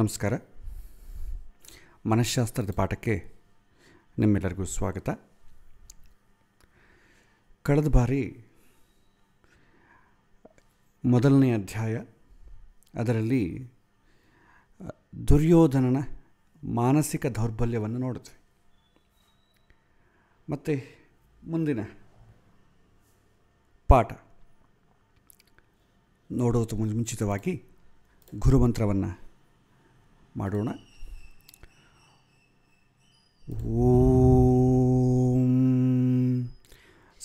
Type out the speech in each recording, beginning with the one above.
ನಮಸ್ಕಾರ ಮನಃಶಾಸ್ತ್ರದ ಪಾಠಕ್ಕೆ ನಿಮ್ಮೆಲ್ಲರಿಗೂ ಸ್ವಾಗತ ಕಳೆದ ಬಾರಿ ಮೊದಲನೇ ಅಧ್ಯಾಯ ಅದರಲ್ಲಿ ದುರ್ಯೋಧನನ ಮಾನಸಿಕ ದೌರ್ಬಲ್ಯವನ್ನು ನೋಡಿದ್ವಿ ಮತ್ತು ಮುಂದಿನ ಪಾಠ ನೋಡೋದು ಮುಂಚಿತವಾಗಿ ಗುರುಮಂತ್ರವನ್ನು मरुण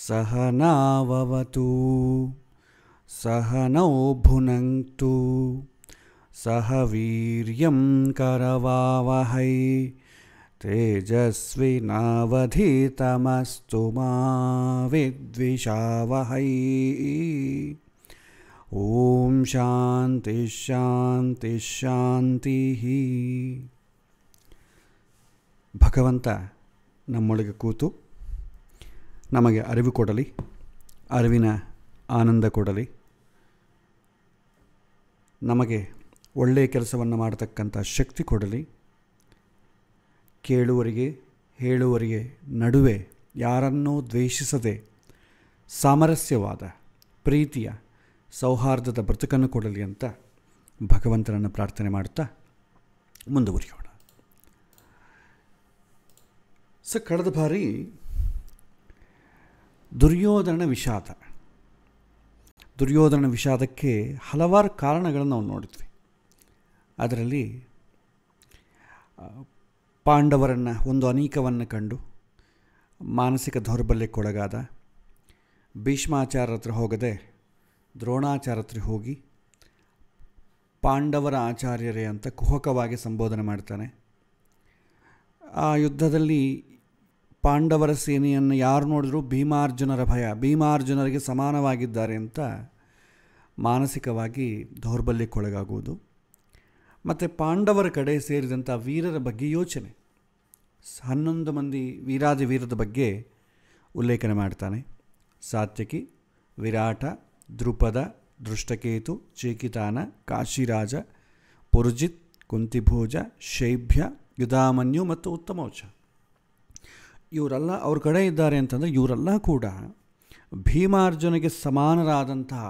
सह नाववतु सहनौ भुनङ्तु सह करवावहै तेजस्विनावधितमस्तु मा ಓಂ ಶಾಂತಿ ಶಾಂತಿ ಶಾಂತಿ ಭಗವಂತ ನಮ್ಮೊಳಗೆ ಕೂತು ನಮಗೆ ಅರಿವು ಕೊಡಲಿ ಅರಿವಿನ ಆನಂದ ಕೊಡಲಿ ನಮಗೆ ಒಳ್ಳೆಯ ಕೆಲಸವನ್ನು ಮಾಡತಕ್ಕಂಥ ಶಕ್ತಿ ಕೊಡಲಿ ಕೇಳುವರಿಗೆ ಹೇಳುವರಿಗೆ ನಡುವೆ ಯಾರನ್ನೂ ದ್ವೇಷಿಸದೆ ಸಾಮರಸ್ಯವಾದ ಪ್ರೀತಿಯ ಸೌಹಾರ್ದದ ಬದುಕನ್ನು ಕೊಡಲಿ ಅಂತ ಭಗವಂತನನ್ನು ಪ್ರಾರ್ಥನೆ ಮಾಡುತ್ತಾ ಮುಂದುವರಿಯೋಣ ಸೊ ಕಳೆದ ಬಾರಿ ದುರ್ಯೋಧನ ವಿಷಾದ ದುರ್ಯೋಧನ ವಿಷಾದಕ್ಕೆ ಹಲವಾರು ಕಾರಣಗಳನ್ನು ನಾವು ನೋಡಿದ್ವಿ ಅದರಲ್ಲಿ ಪಾಂಡವರನ್ನು ಒಂದು ಅನೇಕವನ್ನು ಕಂಡು ಮಾನಸಿಕ ದೌರ್ಬಲ್ಯಕ್ಕೊಳಗಾದ ಭೀಷ್ಮಾಚಾರ್ಯರ ಹತ್ರ ಹೋಗದೆ ದ್ರೋಣಾಚಾರತ್ರಿ ಹೋಗಿ ಪಾಂಡವರ ಆಚಾರ್ಯರೇ ಅಂತ ಕುಹಕವಾಗಿ ಸಂಬೋಧನೆ ಮಾಡ್ತಾನೆ ಆ ಯುದ್ಧದಲ್ಲಿ ಪಾಂಡವರ ಸೇನೆಯನ್ನು ಯಾರು ನೋಡಿದರೂ ಭೀಮಾರ್ಜುನರ ಭಯ ಭೀಮಾರ್ಜುನರಿಗೆ ಸಮಾನವಾಗಿದ್ದಾರೆ ಅಂತ ಮಾನಸಿಕವಾಗಿ ದೌರ್ಬಲ್ಯಕ್ಕೊಳಗಾಗುವುದು ಮತ್ತು ಪಾಂಡವರ ಕಡೆ ಸೇರಿದಂಥ ವೀರರ ಬಗ್ಗೆ ಯೋಚನೆ ಹನ್ನೊಂದು ಮಂದಿ ವೀರಾದಿ ವೀರದ ಬಗ್ಗೆ ಉಲ್ಲೇಖನೆ ಮಾಡ್ತಾನೆ ಸಾತ್ಯಕಿ ವಿರಾಟ ದೃಪದ ದೃಷ್ಟಕೇತು ಚೇಕಿತಾನ ಕಾಶಿರಾಜ ಪುರುಜಿತ್ ಕುಂತಿಭೋಜ ಶೈಭ್ಯ ಯುಧಾಮನ್ಯು ಮತ್ತು ಉತ್ತಮೋಚ ಇವರೆಲ್ಲ ಅವ್ರ ಕಡೆ ಇದ್ದಾರೆ ಅಂತಂದರೆ ಇವರೆಲ್ಲ ಕೂಡ ಭೀಮಾರ್ಜುನಿಗೆ ಸಮಾನರಾದಂತಹ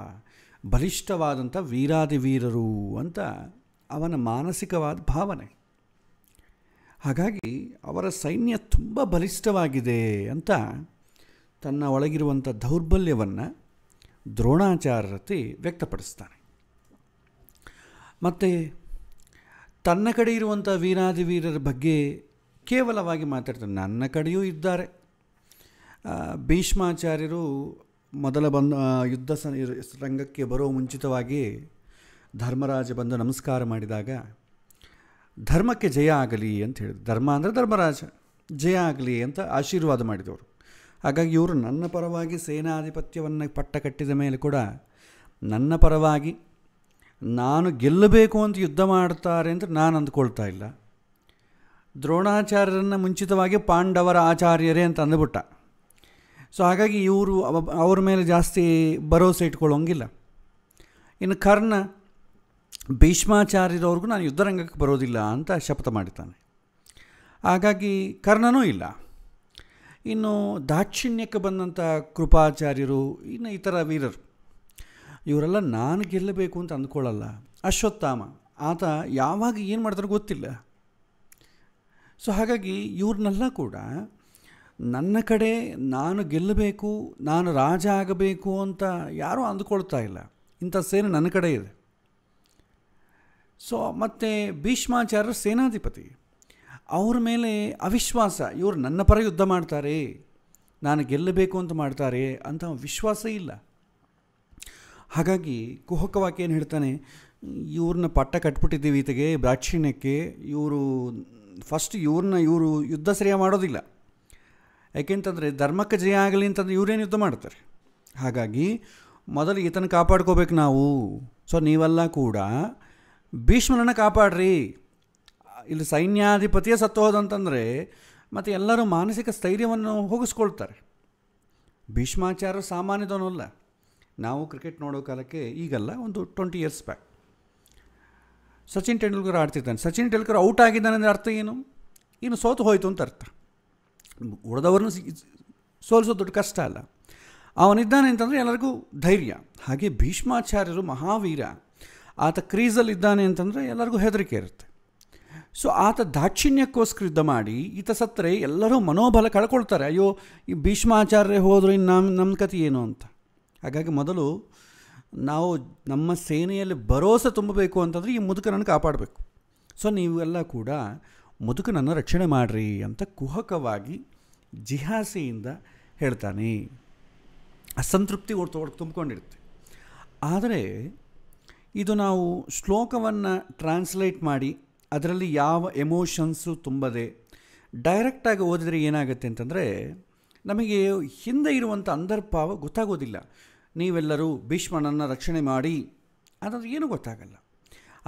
ಬಲಿಷ್ಠವಾದಂಥ ವೀರಾದಿವೀರರು ಅಂತ ಅವನ ಮಾನಸಿಕವಾದ ಭಾವನೆ ಹಾಗಾಗಿ ಅವರ ಸೈನ್ಯ ತುಂಬ ಬಲಿಷ್ಠವಾಗಿದೆ ಅಂತ ತನ್ನ ಒಳಗಿರುವಂಥ ದೌರ್ಬಲ್ಯವನ್ನು ದ್ರೋಣಾಚಾರ್ಯರತಿ ವ್ಯಕ್ತಪಡಿಸ್ತಾನೆ ಮತ್ತು ತನ್ನ ಕಡೆ ಇರುವಂಥ ವೀರಾದಿವೀರರ ಬಗ್ಗೆ ಕೇವಲವಾಗಿ ಮಾತಾಡ್ತಾನೆ ನನ್ನ ಕಡೆಯೂ ಇದ್ದಾರೆ ಭೀಷ್ಮಾಚಾರ್ಯರು ಮೊದಲ ಬಂದು ಯುದ್ಧ ರಂಗಕ್ಕೆ ಬರೋ ಮುಂಚಿತವಾಗಿ ಧರ್ಮರಾಜ ಬಂದು ನಮಸ್ಕಾರ ಮಾಡಿದಾಗ ಧರ್ಮಕ್ಕೆ ಜಯ ಆಗಲಿ ಅಂತ ಹೇಳಿದ್ರು ಧರ್ಮ ಅಂದರೆ ಧರ್ಮರಾಜ ಜಯ ಆಗಲಿ ಅಂತ ಆಶೀರ್ವಾದ ಮಾಡಿದವರು ಹಾಗಾಗಿ ಇವರು ನನ್ನ ಪರವಾಗಿ ಸೇನಾಧಿಪತ್ಯವನ್ನು ಪಟ್ಟ ಕಟ್ಟಿದ ಮೇಲೆ ಕೂಡ ನನ್ನ ಪರವಾಗಿ ನಾನು ಗೆಲ್ಲಬೇಕು ಅಂತ ಯುದ್ಧ ಮಾಡ್ತಾರೆ ಅಂತ ನಾನು ಅಂದ್ಕೊಳ್ತಾ ಇಲ್ಲ ದ್ರೋಣಾಚಾರ್ಯರನ್ನು ಮುಂಚಿತವಾಗಿ ಪಾಂಡವರ ಆಚಾರ್ಯರೇ ಅಂತ ಅಂದ್ಬಿಟ್ಟ ಸೊ ಹಾಗಾಗಿ ಇವರು ಅವ್ರ ಮೇಲೆ ಜಾಸ್ತಿ ಭರೋಸೆ ಇಟ್ಕೊಳ್ಳೋಂಗಿಲ್ಲ ಇನ್ನು ಕರ್ಣ ಭೀಷ್ಮಾಚಾರ್ಯರವ್ರಿಗೂ ನಾನು ಯುದ್ಧರಂಗಕ್ಕೆ ಬರೋದಿಲ್ಲ ಅಂತ ಶಪಥ ಮಾಡಿದ್ದಾನೆ ಹಾಗಾಗಿ ಕರ್ಣನೂ ಇಲ್ಲ ಇನ್ನು ದಾಕ್ಷಿಣ್ಯಕ್ಕೆ ಬಂದಂಥ ಕೃಪಾಚಾರ್ಯರು ಇನ್ನು ಇತರ ವೀರರು ಇವರೆಲ್ಲ ನಾನು ಗೆಲ್ಲಬೇಕು ಅಂತ ಅಂದ್ಕೊಳ್ಳಲ್ಲ ಅಶ್ವತ್ಥಾಮ ಆತ ಯಾವಾಗ ಏನು ಮಾಡ್ತಾರೆ ಗೊತ್ತಿಲ್ಲ ಸೊ ಹಾಗಾಗಿ ಇವ್ರನ್ನೆಲ್ಲ ಕೂಡ ನನ್ನ ಕಡೆ ನಾನು ಗೆಲ್ಲಬೇಕು ನಾನು ರಾಜ ಆಗಬೇಕು ಅಂತ ಯಾರೂ ಅಂದುಕೊಳ್ತಾ ಇಲ್ಲ ಇಂಥ ಸೇನೆ ನನ್ನ ಕಡೆ ಇದೆ ಸೊ ಮತ್ತು ಭೀಷ್ಮಾಚಾರ್ಯರ ಸೇನಾಧಿಪತಿ ಅವ್ರ ಮೇಲೆ ಅವಿಶ್ವಾಸ ಇವರು ನನ್ನ ಪರ ಯುದ್ಧ ಮಾಡ್ತಾರೆ ನಾನು ಗೆಲ್ಲಬೇಕು ಅಂತ ಮಾಡ್ತಾರೆ ಅಂತ ವಿಶ್ವಾಸ ಇಲ್ಲ ಹಾಗಾಗಿ ಕುಹಕವಾಕ್ ಏನು ಹೇಳ್ತಾನೆ ಇವ್ರನ್ನ ಪಟ್ಟ ಕಟ್ಬಿಟ್ಟಿದ್ದೀವಿ ಈತಗೆ ದಾಕ್ಷಿಣ್ಯಕ್ಕೆ ಇವರು ಫಸ್ಟ್ ಇವ್ರನ್ನ ಇವರು ಯುದ್ಧ ಸರಿಯಾಗಿ ಮಾಡೋದಿಲ್ಲ ಯಾಕೆಂತಂದರೆ ಧರ್ಮಕ್ಕೆ ಜಯ ಆಗಲಿ ಅಂತಂದ್ರೆ ಇವ್ರೇನು ಯುದ್ಧ ಮಾಡ್ತಾರೆ ಹಾಗಾಗಿ ಮೊದಲು ಈತನ ಕಾಪಾಡ್ಕೋಬೇಕು ನಾವು ಸೊ ನೀವೆಲ್ಲ ಕೂಡ ಭೀಷ್ಮನನ್ನು ಕಾಪಾಡ್ರಿ ಇಲ್ಲಿ ಸೈನ್ಯಾಧಿಪತಿಯೇ ಹೋದಂತಂದರೆ ಮತ್ತು ಎಲ್ಲರೂ ಮಾನಸಿಕ ಸ್ಥೈರ್ಯವನ್ನು ಹೋಗಿಸ್ಕೊಳ್ತಾರೆ ಭೀಷ್ಮಾಚಾರ್ಯ ಅಲ್ಲ ನಾವು ಕ್ರಿಕೆಟ್ ನೋಡೋ ಕಾಲಕ್ಕೆ ಈಗಲ್ಲ ಒಂದು twenty years back Sachin Tendulkar ಆಡ್ತಿದ್ದಾನೆ ಸಚಿನ್ ತೆಂಡೂಲ್ಕರ್ ಔಟ್ ಆಗಿದ್ದಾನೆ ಅಂದರೆ ಅರ್ಥ ಏನು ಇನ್ನು ಸೋತು ಹೋಯಿತು ಅಂತ ಅರ್ಥ ಉಳಿದವ್ರನ್ನ ಸೋಲಿಸೋ ದೊಡ್ಡ ಕಷ್ಟ ಅಲ್ಲ ಅವನಿದ್ದಾನೆ ಅಂತಂದರೆ ಎಲ್ಲರಿಗೂ ಧೈರ್ಯ ಹಾಗೆ ಭೀಷ್ಮಾಚಾರ್ಯರು ಮಹಾವೀರ ಆತ ಕ್ರೀಸಲ್ಲಿದ್ದಾನೆ ಅಂತಂದರೆ ಎಲ್ಲರಿಗೂ ಹೆದರಿಕೆ ಇರುತ್ತೆ ಸೊ ಆತ ದಾಕ್ಷಿಣ್ಯಕ್ಕೋಸ್ಕರ ಯುದ್ಧ ಮಾಡಿ ಈತ ಸತ್ತರೆ ಎಲ್ಲರೂ ಮನೋಬಲ ಕಳ್ಕೊಳ್ತಾರೆ ಅಯ್ಯೋ ಈ ಭೀಷ್ಮಾಚಾರ್ಯ ಹೋದರೂ ಇನ್ನು ನಮ್ಮ ನಮ್ಮ ಕತೆ ಏನು ಅಂತ ಹಾಗಾಗಿ ಮೊದಲು ನಾವು ನಮ್ಮ ಸೇನೆಯಲ್ಲಿ ಭರೋಸೆ ತುಂಬಬೇಕು ಅಂತಂದರೆ ಈ ಮುದುಕನನ್ನು ಕಾಪಾಡಬೇಕು ಸೊ ನೀವೆಲ್ಲ ಕೂಡ ಮುದುಕನನ್ನು ರಕ್ಷಣೆ ಮಾಡಿರಿ ಅಂತ ಕುಹಕವಾಗಿ ಜಿಹಾಸೆಯಿಂದ ಹೇಳ್ತಾನೆ ಅಸಂತೃಪ್ತಿ ಒಟ್ಟು ತುಂಬಿಕೊಂಡಿರುತ್ತೆ ಆದರೆ ಇದು ನಾವು ಶ್ಲೋಕವನ್ನು ಟ್ರಾನ್ಸ್ಲೇಟ್ ಮಾಡಿ ಅದರಲ್ಲಿ ಯಾವ ಎಮೋಷನ್ಸು ತುಂಬದೆ ಡೈರೆಕ್ಟಾಗಿ ಓದಿದರೆ ಏನಾಗುತ್ತೆ ಅಂತಂದರೆ ನಮಗೆ ಹಿಂದೆ ಇರುವಂಥ ಅಂತರ್ಭಾವ ಗೊತ್ತಾಗೋದಿಲ್ಲ ನೀವೆಲ್ಲರೂ ಭೀಷ್ಮನನ್ನು ರಕ್ಷಣೆ ಮಾಡಿ ಅದರ ಏನೂ ಗೊತ್ತಾಗಲ್ಲ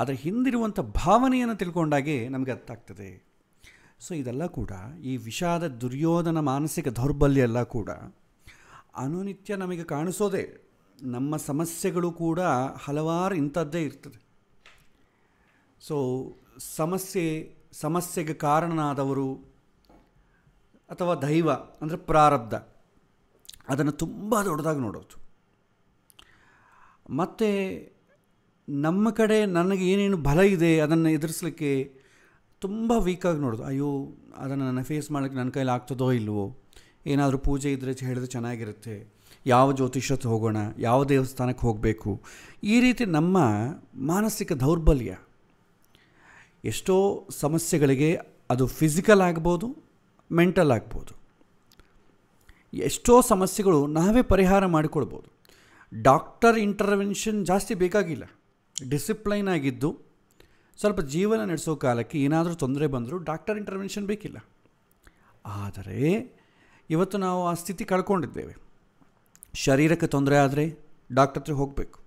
ಆದರೆ ಹಿಂದಿರುವಂಥ ಭಾವನೆಯನ್ನು ತಿಳ್ಕೊಂಡಾಗೆ ನಮಗೆ ಅರ್ಥ ಆಗ್ತದೆ ಸೊ ಇದೆಲ್ಲ ಕೂಡ ಈ ವಿಷಾದ ದುರ್ಯೋಧನ ಮಾನಸಿಕ ದೌರ್ಬಲ್ಯ ಎಲ್ಲ ಕೂಡ ಅನುನಿತ್ಯ ನಮಗೆ ಕಾಣಿಸೋದೆ ನಮ್ಮ ಸಮಸ್ಯೆಗಳು ಕೂಡ ಹಲವಾರು ಇಂಥದ್ದೇ ಇರ್ತದೆ ಸೊ ಸಮಸ್ಯೆ ಸಮಸ್ಯೆಗೆ ಕಾರಣನಾದವರು ಅಥವಾ ದೈವ ಅಂದರೆ ಪ್ರಾರಬ್ಧ ಅದನ್ನು ತುಂಬ ದೊಡ್ಡದಾಗಿ ನೋಡೋದು ಮತ್ತು ನಮ್ಮ ಕಡೆ ನನಗೆ ಏನೇನು ಬಲ ಇದೆ ಅದನ್ನು ಎದುರಿಸಲಿಕ್ಕೆ ತುಂಬ ವೀಕಾಗಿ ನೋಡೋದು ಅಯ್ಯೋ ಅದನ್ನು ನನ್ನ ಫೇಸ್ ಮಾಡೋಕ್ಕೆ ನನ್ನ ಕೈಲಿ ಆಗ್ತದೋ ಇಲ್ವೋ ಏನಾದರೂ ಪೂಜೆ ಇದ್ದರೆ ಹೇಳಿದ್ರೆ ಚೆನ್ನಾಗಿರುತ್ತೆ ಯಾವ ಜ್ಯೋತಿಷ್ಯಕ್ಕೆ ಹೋಗೋಣ ಯಾವ ದೇವಸ್ಥಾನಕ್ಕೆ ಹೋಗಬೇಕು ಈ ರೀತಿ ನಮ್ಮ ಮಾನಸಿಕ ದೌರ್ಬಲ್ಯ ಎಷ್ಟೋ ಸಮಸ್ಯೆಗಳಿಗೆ ಅದು ಫಿಸಿಕಲ್ ಆಗ್ಬೋದು ಮೆಂಟಲ್ ಆಗ್ಬೋದು ಎಷ್ಟೋ ಸಮಸ್ಯೆಗಳು ನಾವೇ ಪರಿಹಾರ ಮಾಡಿಕೊಳ್ಬೋದು ಡಾಕ್ಟರ್ ಇಂಟರ್ವೆನ್ಷನ್ ಜಾಸ್ತಿ ಬೇಕಾಗಿಲ್ಲ ಡಿಸಿಪ್ಲೈನ್ ಆಗಿದ್ದು ಸ್ವಲ್ಪ ಜೀವನ ನಡೆಸೋ ಕಾಲಕ್ಕೆ ಏನಾದರೂ ತೊಂದರೆ ಬಂದರೂ ಡಾಕ್ಟರ್ ಇಂಟರ್ವೆನ್ಷನ್ ಬೇಕಿಲ್ಲ ಆದರೆ ಇವತ್ತು ನಾವು ಆ ಸ್ಥಿತಿ ಕಳ್ಕೊಂಡಿದ್ದೇವೆ ಶರೀರಕ್ಕೆ ತೊಂದರೆ ಆದರೆ ಡಾಕ್ಟರ್ ಹತ್ರ ಹೋಗಬೇಕು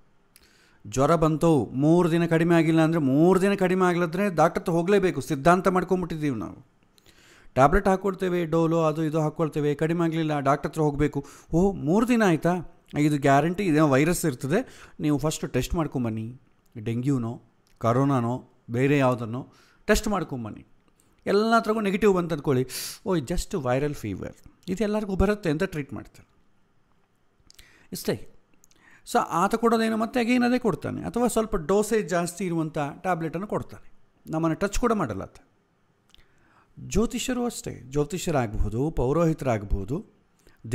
ಜ್ವರ ಬಂತವು ಮೂರು ದಿನ ಕಡಿಮೆ ಆಗಿಲ್ಲ ಅಂದರೆ ಮೂರು ದಿನ ಕಡಿಮೆ ಆಗಿಲ್ಲದ್ರೆ ಡಾಕ್ಟರ್ ಹೋಗಲೇಬೇಕು ಸಿದ್ಧಾಂತ ಮಾಡ್ಕೊಂಬಿಟ್ಟಿದ್ದೀವಿ ನಾವು ಟ್ಯಾಬ್ಲೆಟ್ ಹಾಕ್ಕೊಳ್ತೇವೆ ಡೋಲೋ ಅದು ಇದು ಹಾಕ್ಕೊಳ್ತೇವೆ ಕಡಿಮೆ ಆಗಲಿಲ್ಲ ಡಾಕ್ಟರ್ ಹತ್ರ ಹೋಗಬೇಕು ಓಹ್ ಮೂರು ದಿನ ಆಯಿತಾ ಇದು ಗ್ಯಾರಂಟಿ ಇದೇನೋ ವೈರಸ್ ಇರ್ತದೆ ನೀವು ಫಸ್ಟ್ ಟೆಸ್ಟ್ ಮಾಡ್ಕೊಂಬನ್ನಿ ಡೆಂಗ್ಯೂನೋ ಕರೋನಾನೋ ಬೇರೆ ಯಾವುದನ್ನೋ ಟೆಸ್ಟ್ ಮಾಡ್ಕೊಂಬನ್ನಿ ಎಲ್ಲ ಹತ್ರಗೂ ನೆಗೆಟಿವ್ ಬಂತ ಅಂದ್ಕೊಳ್ಳಿ ಓ ಜಸ್ಟ್ ವೈರಲ್ ಫೀವರ್ ಇದು ಎಲ್ಲರಿಗೂ ಬರುತ್ತೆ ಅಂತ ಟ್ರೀಟ್ ಮಾಡ್ತಾರೆ ಇಷ್ಟೇ ಸೊ ಆತ ಕೊಡೋದೇನು ಮತ್ತೆ ಅಗೇನ್ ಅದೇ ಕೊಡ್ತಾನೆ ಅಥವಾ ಸ್ವಲ್ಪ ಡೋಸೇಜ್ ಜಾಸ್ತಿ ಇರುವಂಥ ಟ್ಯಾಬ್ಲೆಟನ್ನು ಕೊಡ್ತಾನೆ ನಮ್ಮನ್ನು ಟಚ್ ಕೂಡ ಮಾಡಲ್ಲ ಆತ ಜ್ಯೋತಿಷರು ಅಷ್ಟೇ ಜ್ಯೋತಿಷರಾಗಬಹುದು ಪೌರೋಹಿತರಾಗಬಹುದು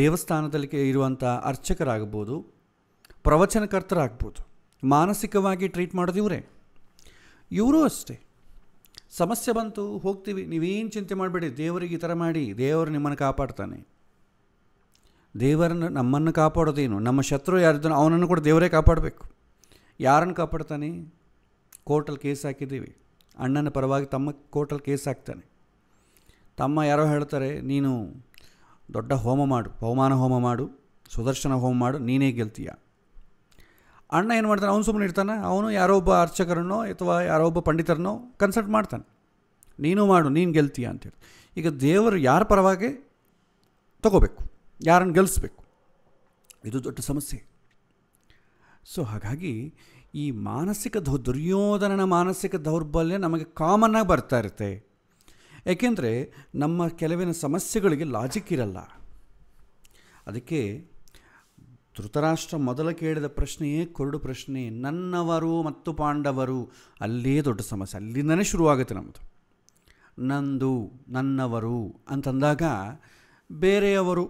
ದೇವಸ್ಥಾನದಲ್ಲಿ ಇರುವಂಥ ಅರ್ಚಕರಾಗ್ಬೋದು ಪ್ರವಚನಕರ್ತರಾಗ್ಬೋದು ಮಾನಸಿಕವಾಗಿ ಟ್ರೀಟ್ ಮಾಡೋದು ಇವರೇ ಇವರೂ ಅಷ್ಟೇ ಸಮಸ್ಯೆ ಬಂತು ಹೋಗ್ತೀವಿ ನೀವೇನು ಚಿಂತೆ ಮಾಡಬೇಡಿ ದೇವರಿಗೆ ಈ ಥರ ಮಾಡಿ ದೇವರು ನಿಮ್ಮನ್ನು ಕಾಪಾಡ್ತಾನೆ ದೇವರನ್ನು ನಮ್ಮನ್ನು ಕಾಪಾಡೋದೇನು ನಮ್ಮ ಶತ್ರು ಯಾರಿದ್ದಾನೋ ಅವನನ್ನು ಕೂಡ ದೇವರೇ ಕಾಪಾಡಬೇಕು ಯಾರನ್ನು ಕಾಪಾಡ್ತಾನೆ ಕೋರ್ಟಲ್ಲಿ ಕೇಸ್ ಹಾಕಿದ್ದೀವಿ ಅಣ್ಣನ ಪರವಾಗಿ ತಮ್ಮ ಕೋರ್ಟಲ್ಲಿ ಕೇಸ್ ಹಾಕ್ತಾನೆ ತಮ್ಮ ಯಾರೋ ಹೇಳ್ತಾರೆ ನೀನು ದೊಡ್ಡ ಹೋಮ ಮಾಡು ಬಹುಮಾನ ಹೋಮ ಮಾಡು ಸುದರ್ಶನ ಹೋಮ ಮಾಡು ನೀನೇ ಗೆಲ್ತೀಯ ಅಣ್ಣ ಏನು ಮಾಡ್ತಾನೆ ಅವನು ಸುಮ್ಮನೆ ಇರ್ತಾನೆ ಅವನು ಯಾರೋ ಒಬ್ಬ ಅರ್ಚಕರನ್ನೋ ಅಥವಾ ಯಾರೋ ಒಬ್ಬ ಪಂಡಿತರನ್ನೋ ಕನ್ಸಲ್ಟ್ ಮಾಡ್ತಾನೆ ನೀನು ಮಾಡು ನೀನು ಗೆಲ್ತೀಯ ಅಂತೇಳಿ ಈಗ ದೇವರು ಯಾರ ಪರವಾಗಿ ತಗೋಬೇಕು ಯಾರನ್ನು ಗೆಲ್ಲಿಸ್ಬೇಕು ಇದು ದೊಡ್ಡ ಸಮಸ್ಯೆ ಸೊ ಹಾಗಾಗಿ ಈ ಮಾನಸಿಕ ದೌ ದುರ್ಯೋಧನನ ಮಾನಸಿಕ ದೌರ್ಬಲ್ಯ ನಮಗೆ ಕಾಮನ್ನಾಗಿ ಬರ್ತಾ ಇರುತ್ತೆ ಏಕೆಂದರೆ ನಮ್ಮ ಕೆಲವಿನ ಸಮಸ್ಯೆಗಳಿಗೆ ಲಾಜಿಕ್ ಇರಲ್ಲ ಅದಕ್ಕೆ ಧೃತರಾಷ್ಟ್ರ ಮೊದಲು ಕೇಳಿದ ಪ್ರಶ್ನೆಯೇ ಕೊರಡು ಪ್ರಶ್ನೆ ನನ್ನವರು ಮತ್ತು ಪಾಂಡವರು ಅಲ್ಲೇ ದೊಡ್ಡ ಸಮಸ್ಯೆ ಅಲ್ಲಿಂದನೇ ಶುರುವಾಗುತ್ತೆ ನಮ್ಮದು ನಂದು ನನ್ನವರು ಅಂತಂದಾಗ ಬೇರೆಯವರು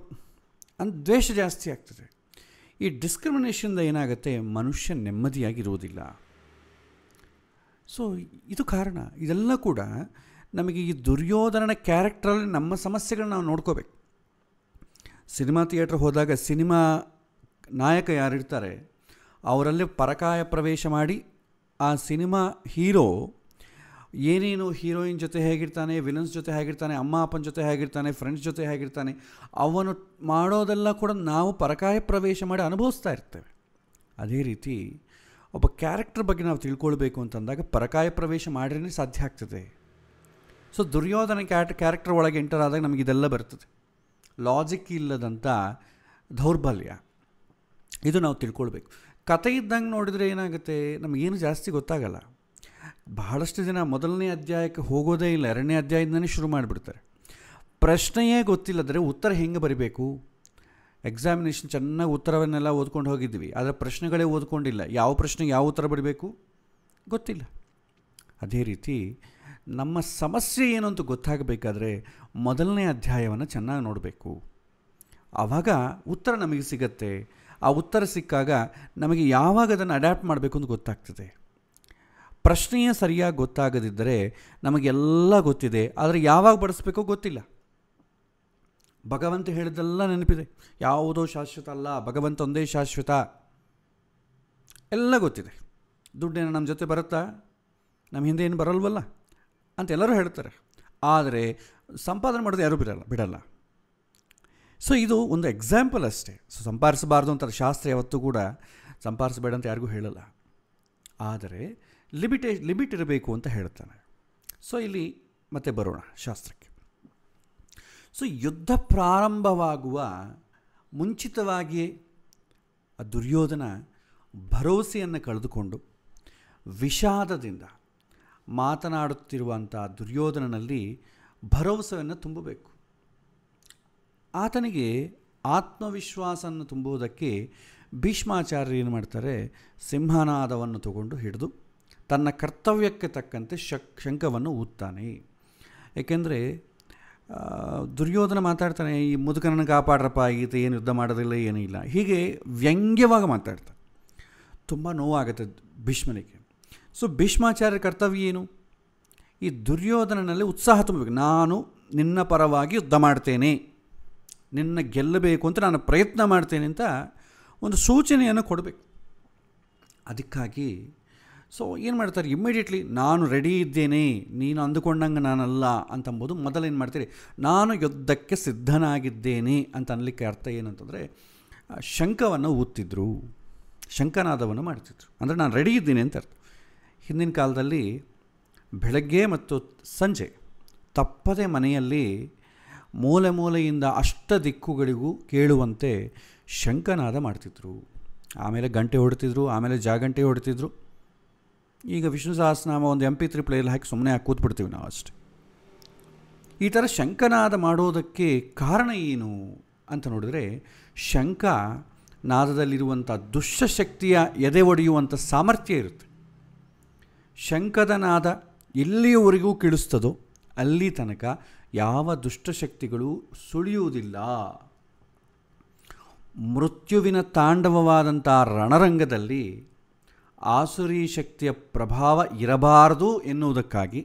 ಅಂತ ದ್ವೇಷ ಜಾಸ್ತಿ ಆಗ್ತದೆ ಈ ಡಿಸ್ಕ್ರಿಮಿನೇಷನ್ದ ಏನಾಗುತ್ತೆ ಮನುಷ್ಯ ನೆಮ್ಮದಿಯಾಗಿರುವುದಿಲ್ಲ ಸೊ ಇದು ಕಾರಣ ಇದೆಲ್ಲ ಕೂಡ ನಮಗೆ ಈ ದುರ್ಯೋಧನನ ಕ್ಯಾರೆಕ್ಟರಲ್ಲಿ ನಮ್ಮ ಸಮಸ್ಯೆಗಳನ್ನ ನಾವು ನೋಡ್ಕೋಬೇಕು ಸಿನಿಮಾ ಥಿಯೇಟ್ರ್ ಹೋದಾಗ ಸಿನಿಮಾ ನಾಯಕ ಯಾರಿರ್ತಾರೆ ಅವರಲ್ಲಿ ಪರಕಾಯ ಪ್ರವೇಶ ಮಾಡಿ ಆ ಸಿನಿಮಾ ಹೀರೋ ಏನೇನು ಹೀರೋಯಿನ್ ಜೊತೆ ಹೇಗಿರ್ತಾನೆ ವಿಲನ್ಸ್ ಜೊತೆ ಹೇಗಿರ್ತಾನೆ ಅಮ್ಮ ಅಪ್ಪನ ಜೊತೆ ಹೇಗಿರ್ತಾನೆ ಫ್ರೆಂಡ್ಸ್ ಜೊತೆ ಹೇಗಿರ್ತಾನೆ ಅವನು ಮಾಡೋದೆಲ್ಲ ಕೂಡ ನಾವು ಪರಕಾಯ ಪ್ರವೇಶ ಮಾಡಿ ಅನುಭವಿಸ್ತಾ ಇರ್ತೇವೆ ಅದೇ ರೀತಿ ಒಬ್ಬ ಕ್ಯಾರೆಕ್ಟರ್ ಬಗ್ಗೆ ನಾವು ತಿಳ್ಕೊಳ್ಬೇಕು ಅಂತಂದಾಗ ಪರಕಾಯ ಪ್ರವೇಶ ಮಾಡ್ರೇ ಸಾಧ್ಯ ಆಗ್ತದೆ ಸೊ ದುರ್ಯೋಧನ ಕ್ಯಾಟ್ ಕ್ಯಾರೆಕ್ಟರ್ ಒಳಗೆ ಎಂಟರ್ ಆದಾಗ ನಮಗೆ ಇದೆಲ್ಲ ಬರ್ತದೆ ಲಾಜಿಕ್ ಇಲ್ಲದಂಥ ದೌರ್ಬಲ್ಯ ಇದು ನಾವು ತಿಳ್ಕೊಳ್ಬೇಕು ಕತೆ ಇದ್ದಂಗೆ ನೋಡಿದರೆ ಏನಾಗುತ್ತೆ ನಮಗೇನು ಜಾಸ್ತಿ ಗೊತ್ತಾಗಲ್ಲ ಬಹಳಷ್ಟು ಜನ ಮೊದಲನೇ ಅಧ್ಯಾಯಕ್ಕೆ ಹೋಗೋದೇ ಇಲ್ಲ ಎರಡನೇ ಅಧ್ಯಾಯದಿಂದನೇ ಶುರು ಮಾಡಿಬಿಡ್ತಾರೆ ಪ್ರಶ್ನೆಯೇ ಗೊತ್ತಿಲ್ಲದರೆ ಉತ್ತರ ಹೆಂಗೆ ಬರಿಬೇಕು ಎಕ್ಸಾಮಿನೇಷನ್ ಚೆನ್ನಾಗಿ ಉತ್ತರವನ್ನೆಲ್ಲ ಓದ್ಕೊಂಡು ಹೋಗಿದ್ವಿ ಆದರೆ ಪ್ರಶ್ನೆಗಳೇ ಓದ್ಕೊಂಡಿಲ್ಲ ಯಾವ ಪ್ರಶ್ನೆಗೆ ಯಾವ ಉತ್ತರ ಬರಬೇಕು ಗೊತ್ತಿಲ್ಲ ಅದೇ ರೀತಿ ನಮ್ಮ ಸಮಸ್ಯೆ ಏನು ಅಂತ ಗೊತ್ತಾಗಬೇಕಾದ್ರೆ ಮೊದಲನೇ ಅಧ್ಯಾಯವನ್ನು ಚೆನ್ನಾಗಿ ನೋಡಬೇಕು ಆವಾಗ ಉತ್ತರ ನಮಗೆ ಸಿಗತ್ತೆ ಆ ಉತ್ತರ ಸಿಕ್ಕಾಗ ನಮಗೆ ಯಾವಾಗ ಅದನ್ನು ಅಡ್ಯಾಪ್ಟ್ ಮಾಡಬೇಕು ಅಂತ ಗೊತ್ತಾಗ್ತದೆ ಪ್ರಶ್ನೆಯೇ ಸರಿಯಾಗಿ ಗೊತ್ತಾಗದಿದ್ದರೆ ನಮಗೆಲ್ಲ ಗೊತ್ತಿದೆ ಆದರೆ ಯಾವಾಗ ಬಡಿಸ್ಬೇಕೋ ಗೊತ್ತಿಲ್ಲ ಭಗವಂತ ಹೇಳಿದೆಲ್ಲ ನೆನಪಿದೆ ಯಾವುದೋ ಶಾಶ್ವತ ಅಲ್ಲ ಭಗವಂತ ಒಂದೇ ಶಾಶ್ವತ ಎಲ್ಲ ಗೊತ್ತಿದೆ ದುಡ್ಡೇನು ನಮ್ಮ ಜೊತೆ ಬರುತ್ತಾ ನಮ್ಮ ಹಿಂದೆ ಏನು ಬರಲ್ವಲ್ಲ ಅಂತ ಎಲ್ಲರೂ ಹೇಳ್ತಾರೆ ಆದರೆ ಸಂಪಾದನೆ ಮಾಡೋದು ಯಾರೂ ಬಿಡಲ್ಲ ಬಿಡಲ್ಲ ಸೊ ಇದು ಒಂದು ಎಕ್ಸಾಂಪಲ್ ಅಷ್ಟೇ ಸೊ ಸಂಪಾದಿಸಬಾರ್ದು ಅಂತ ಶಾಸ್ತ್ರ ಯಾವತ್ತೂ ಕೂಡ ಸಂಪಾದಿಸಬೇಡ ಅಂತ ಯಾರಿಗೂ ಹೇಳಲ್ಲ ಆದರೆ ಲಿಮಿಟೇ ಲಿಮಿಟ್ ಇರಬೇಕು ಅಂತ ಹೇಳ್ತಾನೆ ಸೊ ಇಲ್ಲಿ ಮತ್ತೆ ಬರೋಣ ಶಾಸ್ತ್ರಕ್ಕೆ ಸೊ ಯುದ್ಧ ಪ್ರಾರಂಭವಾಗುವ ಮುಂಚಿತವಾಗಿಯೇ ಆ ದುರ್ಯೋಧನ ಭರವಸೆಯನ್ನು ಕಳೆದುಕೊಂಡು ವಿಷಾದದಿಂದ ಮಾತನಾಡುತ್ತಿರುವಂಥ ದುರ್ಯೋಧನನಲ್ಲಿ ಭರವಸೆಯನ್ನು ತುಂಬಬೇಕು ಆತನಿಗೆ ಆತ್ಮವಿಶ್ವಾಸವನ್ನು ತುಂಬುವುದಕ್ಕೆ ಭೀಷ್ಮಾಚಾರ್ಯ ಏನು ಮಾಡ್ತಾರೆ ಸಿಂಹನಾದವನ್ನು ತಗೊಂಡು ಹಿಡಿದು ತನ್ನ ಕರ್ತವ್ಯಕ್ಕೆ ತಕ್ಕಂತೆ ಶಕ್ ಶಂಕವನ್ನು ಊದ್ತಾನೆ ಏಕೆಂದರೆ ದುರ್ಯೋಧನ ಮಾತಾಡ್ತಾನೆ ಈ ಮುದುಕನನ್ನು ಕಾಪಾಡ್ರಪ್ಪ ಈತ ಏನು ಯುದ್ಧ ಮಾಡೋದಿಲ್ಲ ಏನೂ ಇಲ್ಲ ಹೀಗೆ ವ್ಯಂಗ್ಯವಾಗಿ ಮಾತಾಡ್ತಾನೆ ತುಂಬ ನೋವಾಗುತ್ತೆ ಭೀಷ್ಮನಿಗೆ ಸೊ ಭೀಷ್ಮಾಚಾರ್ಯರ ಕರ್ತವ್ಯ ಏನು ಈ ದುರ್ಯೋಧನನಲ್ಲಿ ಉತ್ಸಾಹ ತುಂಬಬೇಕು ನಾನು ನಿನ್ನ ಪರವಾಗಿ ಯುದ್ಧ ಮಾಡ್ತೇನೆ ನಿನ್ನ ಗೆಲ್ಲಬೇಕು ಅಂತ ನಾನು ಪ್ರಯತ್ನ ಮಾಡ್ತೇನೆ ಅಂತ ಒಂದು ಸೂಚನೆಯನ್ನು ಕೊಡಬೇಕು ಅದಕ್ಕಾಗಿ ಸೊ ಏನು ಮಾಡ್ತಾರೆ ಇಮ್ಮಿಡಿಯೇಟ್ಲಿ ನಾನು ರೆಡಿ ಇದ್ದೇನೆ ನೀನು ಅಂದುಕೊಂಡಂಗೆ ನಾನಲ್ಲ ಅಂತಂಬೋದು ಏನು ಮಾಡ್ತೀರಿ ನಾನು ಯುದ್ಧಕ್ಕೆ ಸಿದ್ಧನಾಗಿದ್ದೇನೆ ಅಂತ ಅನ್ನಲಿಕ್ಕೆ ಅರ್ಥ ಏನಂತಂದರೆ ಶಂಕವನ್ನು ಊದ್ತಿದ್ರು ಶಂಕನಾದವನ್ನು ಮಾಡ್ತಿದ್ರು ಅಂದರೆ ನಾನು ರೆಡಿ ಇದ್ದೀನಿ ಅಂತ ಅರ್ಥ ಹಿಂದಿನ ಕಾಲದಲ್ಲಿ ಬೆಳಗ್ಗೆ ಮತ್ತು ಸಂಜೆ ತಪ್ಪದೇ ಮನೆಯಲ್ಲಿ ಮೂಲೆ ಮೂಲೆಯಿಂದ ಅಷ್ಟ ದಿಕ್ಕುಗಳಿಗೂ ಕೇಳುವಂತೆ ಶಂಕನಾದ ಮಾಡ್ತಿದ್ರು ಆಮೇಲೆ ಗಂಟೆ ಹೊಡ್ತಿದ್ರು ಆಮೇಲೆ ಜಾಗಂಟೆ ಹೊಡ್ತಿದ್ರು ಈಗ ವಿಷ್ಣು ಸಹಸ್ರನಾಮ ಒಂದು ಎಂ ಪಿ ತ್ರಿ ಪ್ಲೇಯಲ್ಲಿ ಹಾಕಿ ಸುಮ್ಮನೆ ಹಾಕಿ ಕೂತ್ಬಿಡ್ತೀವಿ ನಾವು ಅಷ್ಟೆ ಈ ಥರ ಶಂಕನಾದ ಮಾಡೋದಕ್ಕೆ ಕಾರಣ ಏನು ಅಂತ ನೋಡಿದರೆ ಶಂಕ ನಾದದಲ್ಲಿರುವಂಥ ದುಷ್ಟಶಕ್ತಿಯ ಎದೆ ಒಡೆಯುವಂಥ ಸಾಮರ್ಥ್ಯ ಇರುತ್ತೆ ಶಂಕದ ನಾದ ಎಲ್ಲಿಯವರೆಗೂ ಕೇಳಿಸ್ತದೋ ಅಲ್ಲಿ ತನಕ ಯಾವ ದುಷ್ಟಶಕ್ತಿಗಳು ಸುಳಿಯುವುದಿಲ್ಲ ಮೃತ್ಯುವಿನ ತಾಂಡವವಾದಂಥ ರಣರಂಗದಲ್ಲಿ ಆಸುರಿ ಶಕ್ತಿಯ ಪ್ರಭಾವ ಇರಬಾರದು ಎನ್ನುವುದಕ್ಕಾಗಿ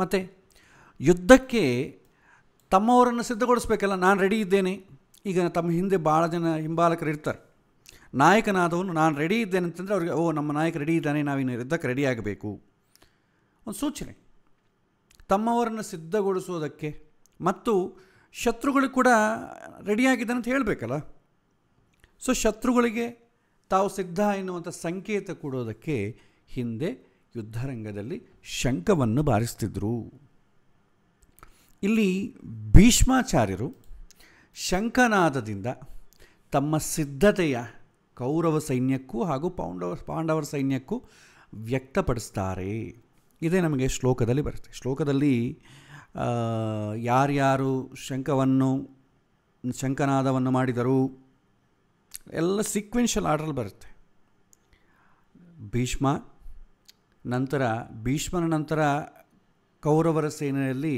ಮತ್ತು ಯುದ್ಧಕ್ಕೆ ತಮ್ಮವರನ್ನು ಸಿದ್ಧಗೊಳಿಸ್ಬೇಕಲ್ಲ ನಾನು ರೆಡಿ ಇದ್ದೇನೆ ಈಗ ತಮ್ಮ ಹಿಂದೆ ಭಾಳ ಜನ ಹಿಂಬಾಲಕರು ಇರ್ತಾರೆ ನಾಯಕನಾದವನು ನಾನು ರೆಡಿ ಇದ್ದೇನೆ ಅಂತಂದರೆ ಅವ್ರಿಗೆ ಓ ನಮ್ಮ ನಾಯಕ ರೆಡಿ ಇದ್ದಾನೆ ನಾವಿನ್ನು ಯುದ್ಧಕ್ಕೆ ರೆಡಿ ಆಗಬೇಕು ಒಂದು ಸೂಚನೆ ತಮ್ಮವರನ್ನು ಸಿದ್ಧಗೊಳಿಸೋದಕ್ಕೆ ಮತ್ತು ಶತ್ರುಗಳು ಕೂಡ ರೆಡಿಯಾಗಿದ್ದಾನೆ ಅಂತ ಹೇಳಬೇಕಲ್ಲ ಸೊ ಶತ್ರುಗಳಿಗೆ ತಾವು ಸಿದ್ಧ ಎನ್ನುವಂಥ ಸಂಕೇತ ಕೊಡೋದಕ್ಕೆ ಹಿಂದೆ ಯುದ್ಧರಂಗದಲ್ಲಿ ಶಂಕವನ್ನು ಬಾರಿಸ್ತಿದ್ರು ಇಲ್ಲಿ ಭೀಷ್ಮಾಚಾರ್ಯರು ಶಂಕನಾದದಿಂದ ತಮ್ಮ ಸಿದ್ಧತೆಯ ಕೌರವ ಸೈನ್ಯಕ್ಕೂ ಹಾಗೂ ಪಾಂಡವ ಪಾಂಡವರ ಸೈನ್ಯಕ್ಕೂ ವ್ಯಕ್ತಪಡಿಸ್ತಾರೆ ಇದೇ ನಮಗೆ ಶ್ಲೋಕದಲ್ಲಿ ಬರುತ್ತೆ ಶ್ಲೋಕದಲ್ಲಿ ಯಾರ್ಯಾರು ಶಂಖವನ್ನು ಶಂಕನಾದವನ್ನು ಮಾಡಿದರು ಎಲ್ಲ ಸೀಕ್ವೆನ್ಷಿಯಲ್ ಆರ್ಡ್ರಲ್ಲಿ ಬರುತ್ತೆ ಭೀಷ್ಮ ನಂತರ ಭೀಷ್ಮನ ನಂತರ ಕೌರವರ ಸೇನೆಯಲ್ಲಿ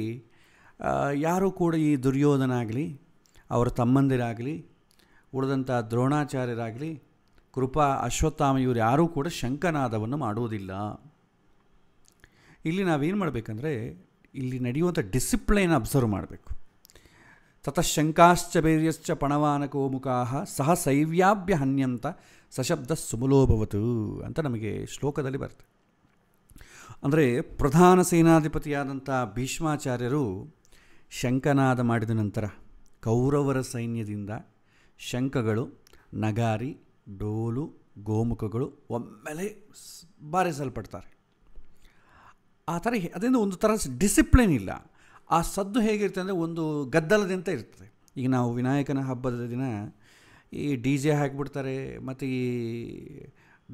ಯಾರೂ ಕೂಡ ಈ ದುರ್ಯೋಧನಾಗಲಿ ಅವರ ತಮ್ಮಂದಿರಾಗಲಿ ಉಳಿದಂಥ ದ್ರೋಣಾಚಾರ್ಯರಾಗಲಿ ಕೃಪಾ ಅಶ್ವತ್ಥಾಮ ಇವರು ಯಾರೂ ಕೂಡ ಶಂಕನಾದವನ್ನು ಮಾಡುವುದಿಲ್ಲ ಇಲ್ಲಿ ನಾವೇನು ಮಾಡಬೇಕಂದ್ರೆ ಇಲ್ಲಿ ನಡೆಯುವಂಥ ಡಿಸಿಪ್ಲೈನ್ ಅಬ್ಸರ್ವ್ ಮಾಡಬೇಕು ತತಃ ಶಂಕಾಶ್ಚ ಬೈರ್ಯಶ್ಚ ಪಣವಾನಕೋ ಮುಖಾಹ ಸಹ ಸೈವ್ಯಾಭ್ಯ ಹನ್ಯಂತ ಸಶಬ್ದ ಸುಮುಲೋಭವತು ಅಂತ ನಮಗೆ ಶ್ಲೋಕದಲ್ಲಿ ಬರುತ್ತೆ ಅಂದರೆ ಪ್ರಧಾನ ಸೇನಾಧಿಪತಿಯಾದಂಥ ಭೀಷ್ಮಾಚಾರ್ಯರು ಶಂಕನಾದ ಮಾಡಿದ ನಂತರ ಕೌರವರ ಸೈನ್ಯದಿಂದ ಶಂಕಗಳು ನಗಾರಿ ಡೋಲು ಗೋಮುಖಗಳು ಒಮ್ಮೆಲೆ ಬಾರಿಸಲ್ಪಡ್ತಾರೆ ಆ ಥರ ಅದರಿಂದ ಒಂದು ಥರ ಡಿಸಿಪ್ಲಿನ್ ಇಲ್ಲ ಆ ಸದ್ದು ಹೇಗಿರುತ್ತೆ ಅಂದರೆ ಒಂದು ಗದ್ದಲದಿಂದ ಇರ್ತದೆ ಈಗ ನಾವು ವಿನಾಯಕನ ಹಬ್ಬದ ದಿನ ಈ ಡಿ ಜೆ ಹಾಕಿಬಿಡ್ತಾರೆ ಮತ್ತು ಈ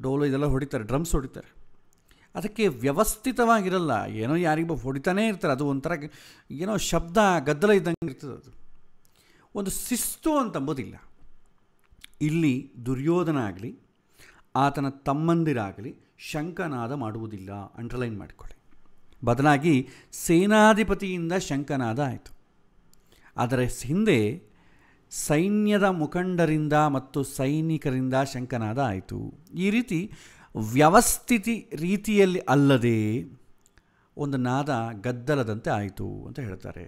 ಡೋಲು ಇದೆಲ್ಲ ಹೊಡಿತಾರೆ ಡ್ರಮ್ಸ್ ಹೊಡಿತಾರೆ ಅದಕ್ಕೆ ವ್ಯವಸ್ಥಿತವಾಗಿರಲ್ಲ ಏನೋ ಯಾರಿಗೊಬ್ಬ ಹೊಡಿತಾನೇ ಇರ್ತಾರೆ ಅದು ಒಂಥರ ಏನೋ ಶಬ್ದ ಗದ್ದಲ ಇದ್ದಂಗೆ ಇರ್ತದೆ ಅದು ಒಂದು ಶಿಸ್ತು ಅಂತಂಬೋದಿಲ್ಲ ಇಲ್ಲಿ ದುರ್ಯೋಧನ ಆಗಲಿ ಆತನ ತಮ್ಮಂದಿರಾಗಲಿ ಶಂಕನಾದ ಮಾಡುವುದಿಲ್ಲ ಅಂಡರ್ಲೈನ್ ಮಾಡಿಕೊಳ್ಳಿ ಬದಲಾಗಿ ಸೇನಾಧಿಪತಿಯಿಂದ ಶಂಕನಾದ ಆಯಿತು ಆದರೆ ಹಿಂದೆ ಸೈನ್ಯದ ಮುಖಂಡರಿಂದ ಮತ್ತು ಸೈನಿಕರಿಂದ ಶಂಕನಾದ ಆಯಿತು ಈ ರೀತಿ ವ್ಯವಸ್ಥಿತಿ ರೀತಿಯಲ್ಲಿ ಅಲ್ಲದೆ ಒಂದು ನಾದ ಗದ್ದಲದಂತೆ ಆಯಿತು ಅಂತ ಹೇಳ್ತಾರೆ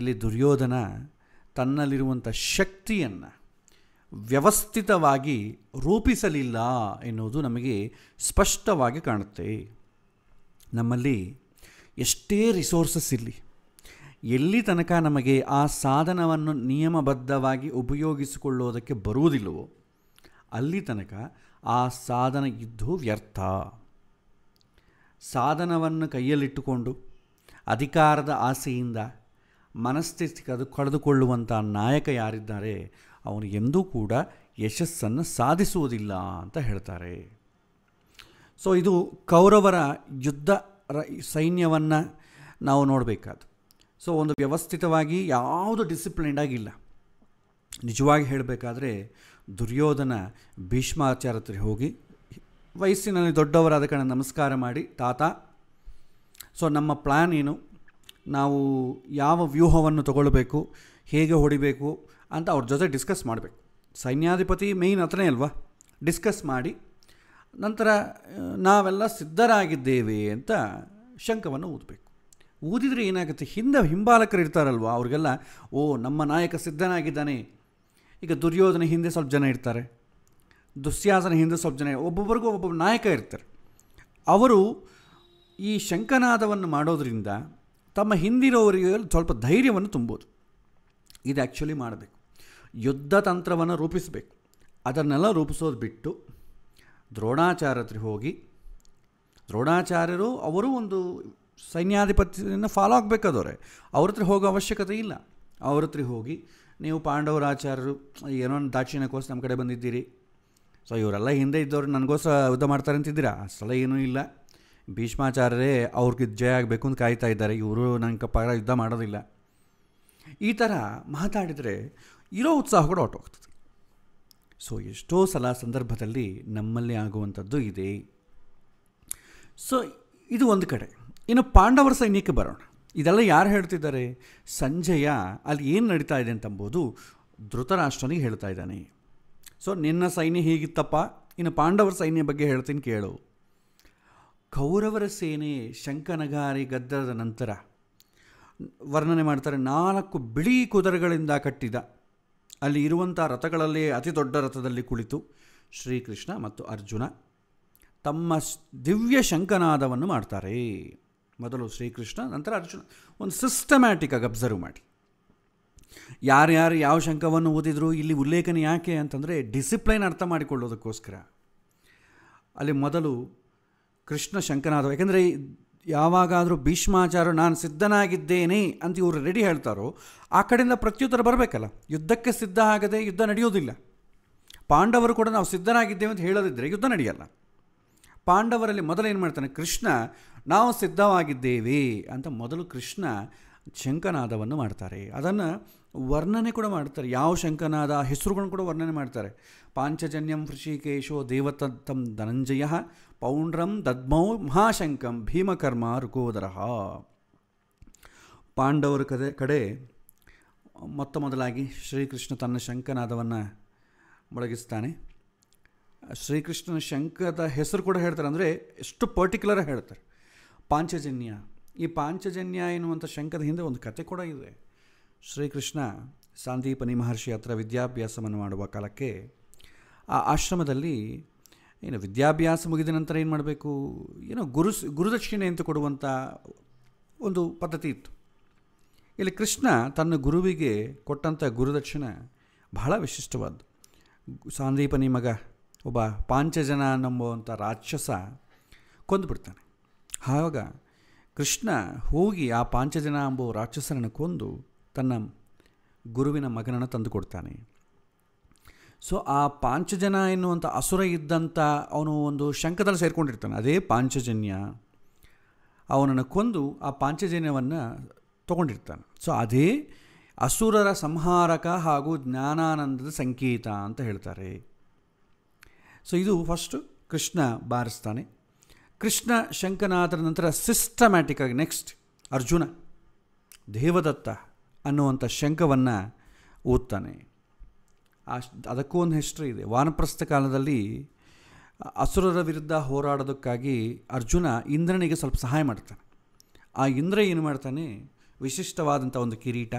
ಇಲ್ಲಿ ದುರ್ಯೋಧನ ತನ್ನಲ್ಲಿರುವಂಥ ಶಕ್ತಿಯನ್ನು ವ್ಯವಸ್ಥಿತವಾಗಿ ರೂಪಿಸಲಿಲ್ಲ ಎನ್ನುವುದು ನಮಗೆ ಸ್ಪಷ್ಟವಾಗಿ ಕಾಣುತ್ತೆ ನಮ್ಮಲ್ಲಿ ಎಷ್ಟೇ ರಿಸೋರ್ಸಸ್ ಇರಲಿ ಎಲ್ಲಿ ತನಕ ನಮಗೆ ಆ ಸಾಧನವನ್ನು ನಿಯಮಬದ್ಧವಾಗಿ ಉಪಯೋಗಿಸಿಕೊಳ್ಳೋದಕ್ಕೆ ಬರುವುದಿಲ್ಲವೋ ಅಲ್ಲಿ ತನಕ ಆ ಸಾಧನ ಇದ್ದು ವ್ಯರ್ಥ ಸಾಧನವನ್ನು ಕೈಯಲ್ಲಿಟ್ಟುಕೊಂಡು ಅಧಿಕಾರದ ಆಸೆಯಿಂದ ಮನಸ್ಥಿತಿ ಕದು ಕಳೆದುಕೊಳ್ಳುವಂಥ ನಾಯಕ ಯಾರಿದ್ದಾರೆ ಅವನು ಎಂದೂ ಕೂಡ ಯಶಸ್ಸನ್ನು ಸಾಧಿಸುವುದಿಲ್ಲ ಅಂತ ಹೇಳ್ತಾರೆ ಸೊ ಇದು ಕೌರವರ ಯುದ್ಧ ಸೈನ್ಯವನ್ನು ನಾವು ನೋಡಬೇಕಾದ ಸೊ ಒಂದು ವ್ಯವಸ್ಥಿತವಾಗಿ ಯಾವುದು ಡಿಸಿಪ್ಲಿನ್ಡ್ ಆಗಿಲ್ಲ ನಿಜವಾಗಿ ಹೇಳಬೇಕಾದ್ರೆ ದುರ್ಯೋಧನ ಭೀಷ್ಮಾಚಾರ ಹತ್ರ ಹೋಗಿ ವಯಸ್ಸಿನಲ್ಲಿ ದೊಡ್ಡವರಾದ ಕಾರಣ ನಮಸ್ಕಾರ ಮಾಡಿ ತಾತ ಸೊ ನಮ್ಮ ಪ್ಲ್ಯಾನ್ ಏನು ನಾವು ಯಾವ ವ್ಯೂಹವನ್ನು ತಗೊಳ್ಬೇಕು ಹೇಗೆ ಹೊಡಿಬೇಕು ಅಂತ ಅವ್ರ ಜೊತೆ ಡಿಸ್ಕಸ್ ಮಾಡಬೇಕು ಸೈನ್ಯಾಧಿಪತಿ ಮೇಯ್ನ್ ಹತ್ರನೇ ಅಲ್ವಾ ಡಿಸ್ಕಸ್ ಮಾಡಿ ನಂತರ ನಾವೆಲ್ಲ ಸಿದ್ಧರಾಗಿದ್ದೇವೆ ಅಂತ ಶಂಕವನ್ನು ಊದಬೇಕು ಊದಿದರೆ ಏನಾಗುತ್ತೆ ಹಿಂದೆ ಹಿಂಬಾಲಕರು ಇರ್ತಾರಲ್ವ ಅವ್ರಿಗೆಲ್ಲ ಓ ನಮ್ಮ ನಾಯಕ ಸಿದ್ಧನಾಗಿದ್ದಾನೆ ಈಗ ದುರ್ಯೋಧನ ಹಿಂದೆ ಸ್ವಲ್ಪ ಜನ ಇರ್ತಾರೆ ದುಸ್ಯಾಸನ ಹಿಂದೆ ಸ್ವಲ್ಪ ಜನ ಒಬ್ಬೊಬ್ಬರಿಗೂ ಒಬ್ಬೊಬ್ಬ ನಾಯಕ ಇರ್ತಾರೆ ಅವರು ಈ ಶಂಕನಾದವನ್ನು ಮಾಡೋದರಿಂದ ತಮ್ಮ ಹಿಂದಿರೋವರಿಗೆ ಸ್ವಲ್ಪ ಧೈರ್ಯವನ್ನು ತುಂಬೋದು ಇದು ಆ್ಯಕ್ಚುಲಿ ಮಾಡಬೇಕು ಯುದ್ಧ ತಂತ್ರವನ್ನು ರೂಪಿಸಬೇಕು ಅದನ್ನೆಲ್ಲ ರೂಪಿಸೋದು ಬಿಟ್ಟು ದ್ರೋಣಾಚಾರ್ಯತ್ರಿ ಹೋಗಿ ದ್ರೋಣಾಚಾರ್ಯರು ಅವರು ಒಂದು ಸೈನ್ಯಾಧಿಪತ್ಯನ ಫಾಲೋ ಆಗಬೇಕಾದವ್ರೆ ಅವ್ರ ಹತ್ರ ಹೋಗೋ ಅವಶ್ಯಕತೆ ಇಲ್ಲ ಅವ್ರ ಹತ್ರ ಹೋಗಿ ನೀವು ಪಾಂಡವರಾಚಾರ್ಯರು ಏನೋ ದಾಕ್ಷಿಣ್ಯಕ್ಕೋಸ್ಕರ ನಮ್ಮ ಕಡೆ ಬಂದಿದ್ದೀರಿ ಸೊ ಇವರೆಲ್ಲ ಹಿಂದೆ ಇದ್ದವ್ರು ನನಗೋಸ್ಕರ ಯುದ್ಧ ಮಾಡ್ತಾರೆ ಅಂತಿದ್ದೀರಾ ಸಲ ಏನೂ ಇಲ್ಲ ಭೀಷ್ಮಾಚಾರ್ಯರೇ ಅವ್ರಿಗೆ ಜಯ ಆಗಬೇಕು ಅಂತ ಕಾಯ್ತಾ ಇದ್ದಾರೆ ಇವರು ನಂಗೆ ಪರ ಯುದ್ಧ ಮಾಡೋದಿಲ್ಲ ಈ ಥರ ಮಾತಾಡಿದರೆ ಇರೋ ಉತ್ಸಾಹ ಕೂಡ ಹೊಟ್ಟೋಗ್ತದೆ ಸೊ ಎಷ್ಟೋ ಸಲ ಸಂದರ್ಭದಲ್ಲಿ ನಮ್ಮಲ್ಲಿ ಆಗುವಂಥದ್ದು ಇದೆ ಸೊ ಇದು ಒಂದು ಕಡೆ ಇನ್ನು ಪಾಂಡವರ ಸೈನ್ಯಕ್ಕೆ ಬರೋಣ ಇದೆಲ್ಲ ಯಾರು ಹೇಳ್ತಿದ್ದಾರೆ ಸಂಜಯ ಅಲ್ಲಿ ಏನು ನಡೀತಾ ಇದೆ ಅಂತಂಬೋದು ಧೃತರಾಷ್ಟ್ರನಿಗೆ ಹೇಳ್ತಾ ಇದ್ದಾನೆ ಸೊ ನಿನ್ನ ಸೈನ್ಯ ಹೇಗಿತ್ತಪ್ಪ ಇನ್ನು ಪಾಂಡವರ ಸೈನ್ಯ ಬಗ್ಗೆ ಹೇಳ್ತೀನಿ ಕೇಳು ಕೌರವರ ಸೇನೆ ಶಂಕನಗಾರಿ ಗದ್ದಲದ ನಂತರ ವರ್ಣನೆ ಮಾಡ್ತಾರೆ ನಾಲ್ಕು ಬಿಳಿ ಕುದುರೆಗಳಿಂದ ಕಟ್ಟಿದ ಅಲ್ಲಿ ಇರುವಂಥ ರಥಗಳಲ್ಲಿ ಅತಿ ದೊಡ್ಡ ರಥದಲ್ಲಿ ಕುಳಿತು ಶ್ರೀಕೃಷ್ಣ ಮತ್ತು ಅರ್ಜುನ ತಮ್ಮ ದಿವ್ಯ ಶಂಕನಾದವನ್ನು ಮಾಡ್ತಾರೆ ಮೊದಲು ಶ್ರೀಕೃಷ್ಣ ನಂತರ ಅರ್ಜುನ ಒಂದು ಆಗಿ ಅಬ್ಸರ್ವ್ ಮಾಡಿ ಯಾರ್ಯಾರು ಯಾವ ಶಂಕವನ್ನು ಓದಿದ್ರು ಇಲ್ಲಿ ಉಲ್ಲೇಖನ ಯಾಕೆ ಅಂತಂದರೆ ಡಿಸಿಪ್ಲೈನ್ ಅರ್ಥ ಮಾಡಿಕೊಳ್ಳೋದಕ್ಕೋಸ್ಕರ ಅಲ್ಲಿ ಮೊದಲು ಕೃಷ್ಣ ಶಂಕನಾದ ಯಾಕೆಂದರೆ ಯಾವಾಗಾದರೂ ಭೀಷ್ಮಾಚಾರ್ಯ ನಾನು ಸಿದ್ಧನಾಗಿದ್ದೇನೆ ಅಂತ ಇವರು ರೆಡಿ ಹೇಳ್ತಾರೋ ಆ ಕಡೆಯಿಂದ ಪ್ರತ್ಯುತ್ತರ ಬರಬೇಕಲ್ಲ ಯುದ್ಧಕ್ಕೆ ಸಿದ್ಧ ಆಗದೆ ಯುದ್ಧ ನಡೆಯೋದಿಲ್ಲ ಪಾಂಡವರು ಕೂಡ ನಾವು ಸಿದ್ಧನಾಗಿದ್ದೇವೆ ಅಂತ ಹೇಳದಿದ್ದರೆ ಯುದ್ಧ ನಡೆಯಲ್ಲ ಪಾಂಡವರಲ್ಲಿ ಮೊದಲು ಏನು ಮಾಡ್ತಾನೆ ಕೃಷ್ಣ ನಾವು ಸಿದ್ಧವಾಗಿದ್ದೇವೆ ಅಂತ ಮೊದಲು ಕೃಷ್ಣ ಶಂಕನಾದವನ್ನು ಮಾಡ್ತಾರೆ ಅದನ್ನು ವರ್ಣನೆ ಕೂಡ ಮಾಡ್ತಾರೆ ಯಾವ ಶಂಕನಾದ ಹೆಸರುಗಳನ್ನು ಕೂಡ ವರ್ಣನೆ ಮಾಡ್ತಾರೆ ಪಾಂಚಜನ್ಯಂ ಋಷಿಕೇಶೋ ದೇವತಂ ಧನಂಜಯ ಪೌಂಡ್ರಂ ದದ್ಮೌ ಮಹಾಶಂಕಂ ಭೀಮಕರ್ಮ ರುಕೋದರ ಪಾಂಡವರ ಕದೆ ಕಡೆ ಮೊತ್ತ ಮೊದಲಾಗಿ ಶ್ರೀಕೃಷ್ಣ ತನ್ನ ಶಂಕನಾದವನ್ನು ಮೊಳಗಿಸ್ತಾನೆ ಶ್ರೀಕೃಷ್ಣನ ಶಂಕದ ಹೆಸರು ಕೂಡ ಹೇಳ್ತಾರೆ ಅಂದರೆ ಎಷ್ಟು ಪರ್ಟಿಕ್ಯುಲರಾಗಿ ಹೇಳ್ತಾರೆ ಪಾಂಚಜನ್ಯ ಈ ಪಾಂಚಜನ್ಯ ಎನ್ನುವಂಥ ಶಂಕದ ಹಿಂದೆ ಒಂದು ಕತೆ ಕೂಡ ಇದೆ ಶ್ರೀಕೃಷ್ಣ ಸಾಂದೀಪನಿ ಮಹರ್ಷಿ ಹತ್ರ ವಿದ್ಯಾಭ್ಯಾಸವನ್ನು ಮಾಡುವ ಕಾಲಕ್ಕೆ ಆ ಆಶ್ರಮದಲ್ಲಿ ಏನು ವಿದ್ಯಾಭ್ಯಾಸ ಮುಗಿದ ನಂತರ ಏನು ಮಾಡಬೇಕು ಏನೋ ಗುರು ಗುರುದಕ್ಷಿಣೆ ಅಂತ ಕೊಡುವಂಥ ಒಂದು ಪದ್ಧತಿ ಇತ್ತು ಇಲ್ಲಿ ಕೃಷ್ಣ ತನ್ನ ಗುರುವಿಗೆ ಕೊಟ್ಟಂಥ ಗುರುದಕ್ಷಿಣೆ ಬಹಳ ವಿಶಿಷ್ಟವಾದ್ದು ಸಾಂದೀಪನಿ ಮಗ ಒಬ್ಬ ಪಾಂಚಜನ ನಂಬುವಂಥ ರಾಕ್ಷಸ ಕೊಂದುಬಿಡ್ತಾನೆ ಆವಾಗ ಕೃಷ್ಣ ಹೋಗಿ ಆ ಪಾಂಚಜನ ಎಂಬುವ ರಾಕ್ಷಸನನ್ನು ಕೊಂದು ತನ್ನ ಗುರುವಿನ ಮಗನನ್ನು ತಂದುಕೊಡ್ತಾನೆ ಸೊ ಆ ಪಾಂಚಜನ ಎನ್ನುವಂಥ ಅಸುರ ಇದ್ದಂಥ ಅವನು ಒಂದು ಶಂಕದಲ್ಲಿ ಸೇರಿಕೊಂಡಿರ್ತಾನೆ ಅದೇ ಪಾಂಚಜನ್ಯ ಅವನನ್ನು ಕೊಂದು ಆ ಪಾಂಚಜನ್ಯವನ್ನು ತೊಗೊಂಡಿರ್ತಾನೆ ಸೊ ಅದೇ ಅಸುರರ ಸಂಹಾರಕ ಹಾಗೂ ಜ್ಞಾನಾನಂದದ ಸಂಕೇತ ಅಂತ ಹೇಳ್ತಾರೆ ಸೊ ಇದು ಫಸ್ಟು ಕೃಷ್ಣ ಬಾರಿಸ್ತಾನೆ ಕೃಷ್ಣ ಶಂಕನಾದರ ನಂತರ ಸಿಸ್ಟಮ್ಯಾಟಿಕ್ಕಾಗಿ ನೆಕ್ಸ್ಟ್ ಅರ್ಜುನ ದೇವದತ್ತ ಅನ್ನುವಂಥ ಶಂಕವನ್ನು ಓದ್ತಾನೆ ಆ ಅದಕ್ಕೂ ಒಂದು ಹೆಸ್ಟ್ರಿ ಇದೆ ವಾನಪ್ರಸ್ಥ ಕಾಲದಲ್ಲಿ ಅಸುರರ ವಿರುದ್ಧ ಹೋರಾಡೋದಕ್ಕಾಗಿ ಅರ್ಜುನ ಇಂದ್ರನಿಗೆ ಸ್ವಲ್ಪ ಸಹಾಯ ಮಾಡ್ತಾನೆ ಆ ಇಂದ್ರ ಏನು ಮಾಡ್ತಾನೆ ವಿಶಿಷ್ಟವಾದಂಥ ಒಂದು ಕಿರೀಟ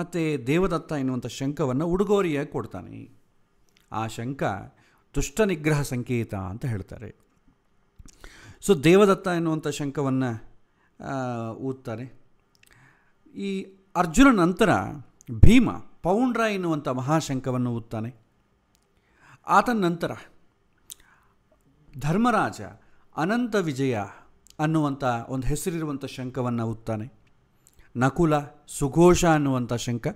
ಮತ್ತು ದೇವದತ್ತ ಎನ್ನುವಂಥ ಶಂಕವನ್ನು ಉಡುಗೊರೆಯಾಗಿ ಕೊಡ್ತಾನೆ ಆ ಶಂಕ ದುಷ್ಟ ನಿಗ್ರಹ ಸಂಕೇತ ಅಂತ ಹೇಳ್ತಾರೆ ಸೊ ದೇವದತ್ತ ಎನ್ನುವಂಥ ಶಂಕವನ್ನು ಊದ್ತಾರೆ ಈ ಅರ್ಜುನ ನಂತರ ಭೀಮ ಪೌಂಡ್ರ ಎನ್ನುವಂಥ ಮಹಾಶಂಕವನ್ನು ಊದ್ತಾನೆ ಆತನ ನಂತರ ಧರ್ಮರಾಜ ಅನಂತ ವಿಜಯ ಅನ್ನುವಂಥ ಒಂದು ಹೆಸರಿರುವಂಥ ಶಂಕವನ್ನು ಊದ್ತಾನೆ ನಕುಲ ಸುಘೋಷ ಅನ್ನುವಂಥ ಶಂಕ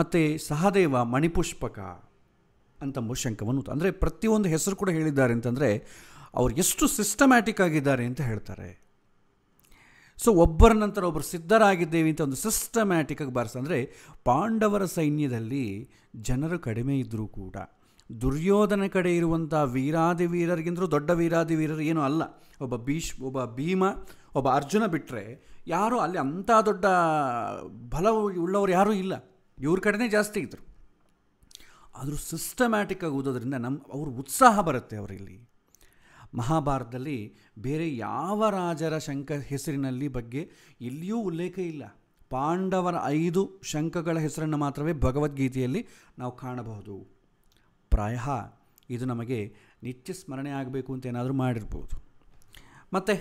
ಮತ್ತು ಸಹದೇವ ಮಣಿಪುಷ್ಪಕ ಅಂತ ಶಂಕವನ್ನು ಅಂದರೆ ಪ್ರತಿಯೊಂದು ಹೆಸರು ಕೂಡ ಹೇಳಿದ್ದಾರೆ ಅಂತಂದರೆ ಅವ್ರು ಎಷ್ಟು ಸಿಸ್ಟಮ್ಯಾಟಿಕ್ ಆಗಿದ್ದಾರೆ ಅಂತ ಹೇಳ್ತಾರೆ ಸೊ ಒಬ್ಬರ ನಂತರ ಒಬ್ಬರು ಸಿದ್ಧರಾಗಿದ್ದೇವೆ ಅಂತ ಒಂದು ಆಗಿ ಬಾರಿಸ ಅಂದರೆ ಪಾಂಡವರ ಸೈನ್ಯದಲ್ಲಿ ಜನರು ಕಡಿಮೆ ಇದ್ದರೂ ಕೂಡ ದುರ್ಯೋಧನ ಕಡೆ ಇರುವಂಥ ವೀರಾದಿ ವೀರರಿಗಿಂತಲೂ ದೊಡ್ಡ ವೀರಾದಿ ವೀರರು ಏನೂ ಅಲ್ಲ ಒಬ್ಬ ಭೀಷ್ ಒಬ್ಬ ಭೀಮ ಒಬ್ಬ ಅರ್ಜುನ ಬಿಟ್ಟರೆ ಯಾರೂ ಅಲ್ಲಿ ಅಂಥ ದೊಡ್ಡ ಬಲ ಉಳ್ಳವರು ಯಾರೂ ಇಲ್ಲ ಇವ್ರ ಕಡೆನೇ ಜಾಸ್ತಿ ಇದ್ದರು ಆದರೂ ಆಗಿ ಓದೋದ್ರಿಂದ ನಮ್ಮ ಅವ್ರ ಉತ್ಸಾಹ ಬರುತ್ತೆ ಅವರಲ್ಲಿ ಮಹಾಭಾರತದಲ್ಲಿ ಬೇರೆ ಯಾವ ರಾಜರ ಶಂಕ ಹೆಸರಿನಲ್ಲಿ ಬಗ್ಗೆ ಎಲ್ಲಿಯೂ ಉಲ್ಲೇಖ ಇಲ್ಲ ಪಾಂಡವರ ಐದು ಶಂಕಗಳ ಹೆಸರನ್ನು ಮಾತ್ರವೇ ಭಗವದ್ಗೀತೆಯಲ್ಲಿ ನಾವು ಕಾಣಬಹುದು ಪ್ರಾಯ ಇದು ನಮಗೆ ನಿತ್ಯ ಸ್ಮರಣೆ ಆಗಬೇಕು ಅಂತ ಏನಾದರೂ ಮಾಡಿರ್ಬೋದು ಮತ್ತು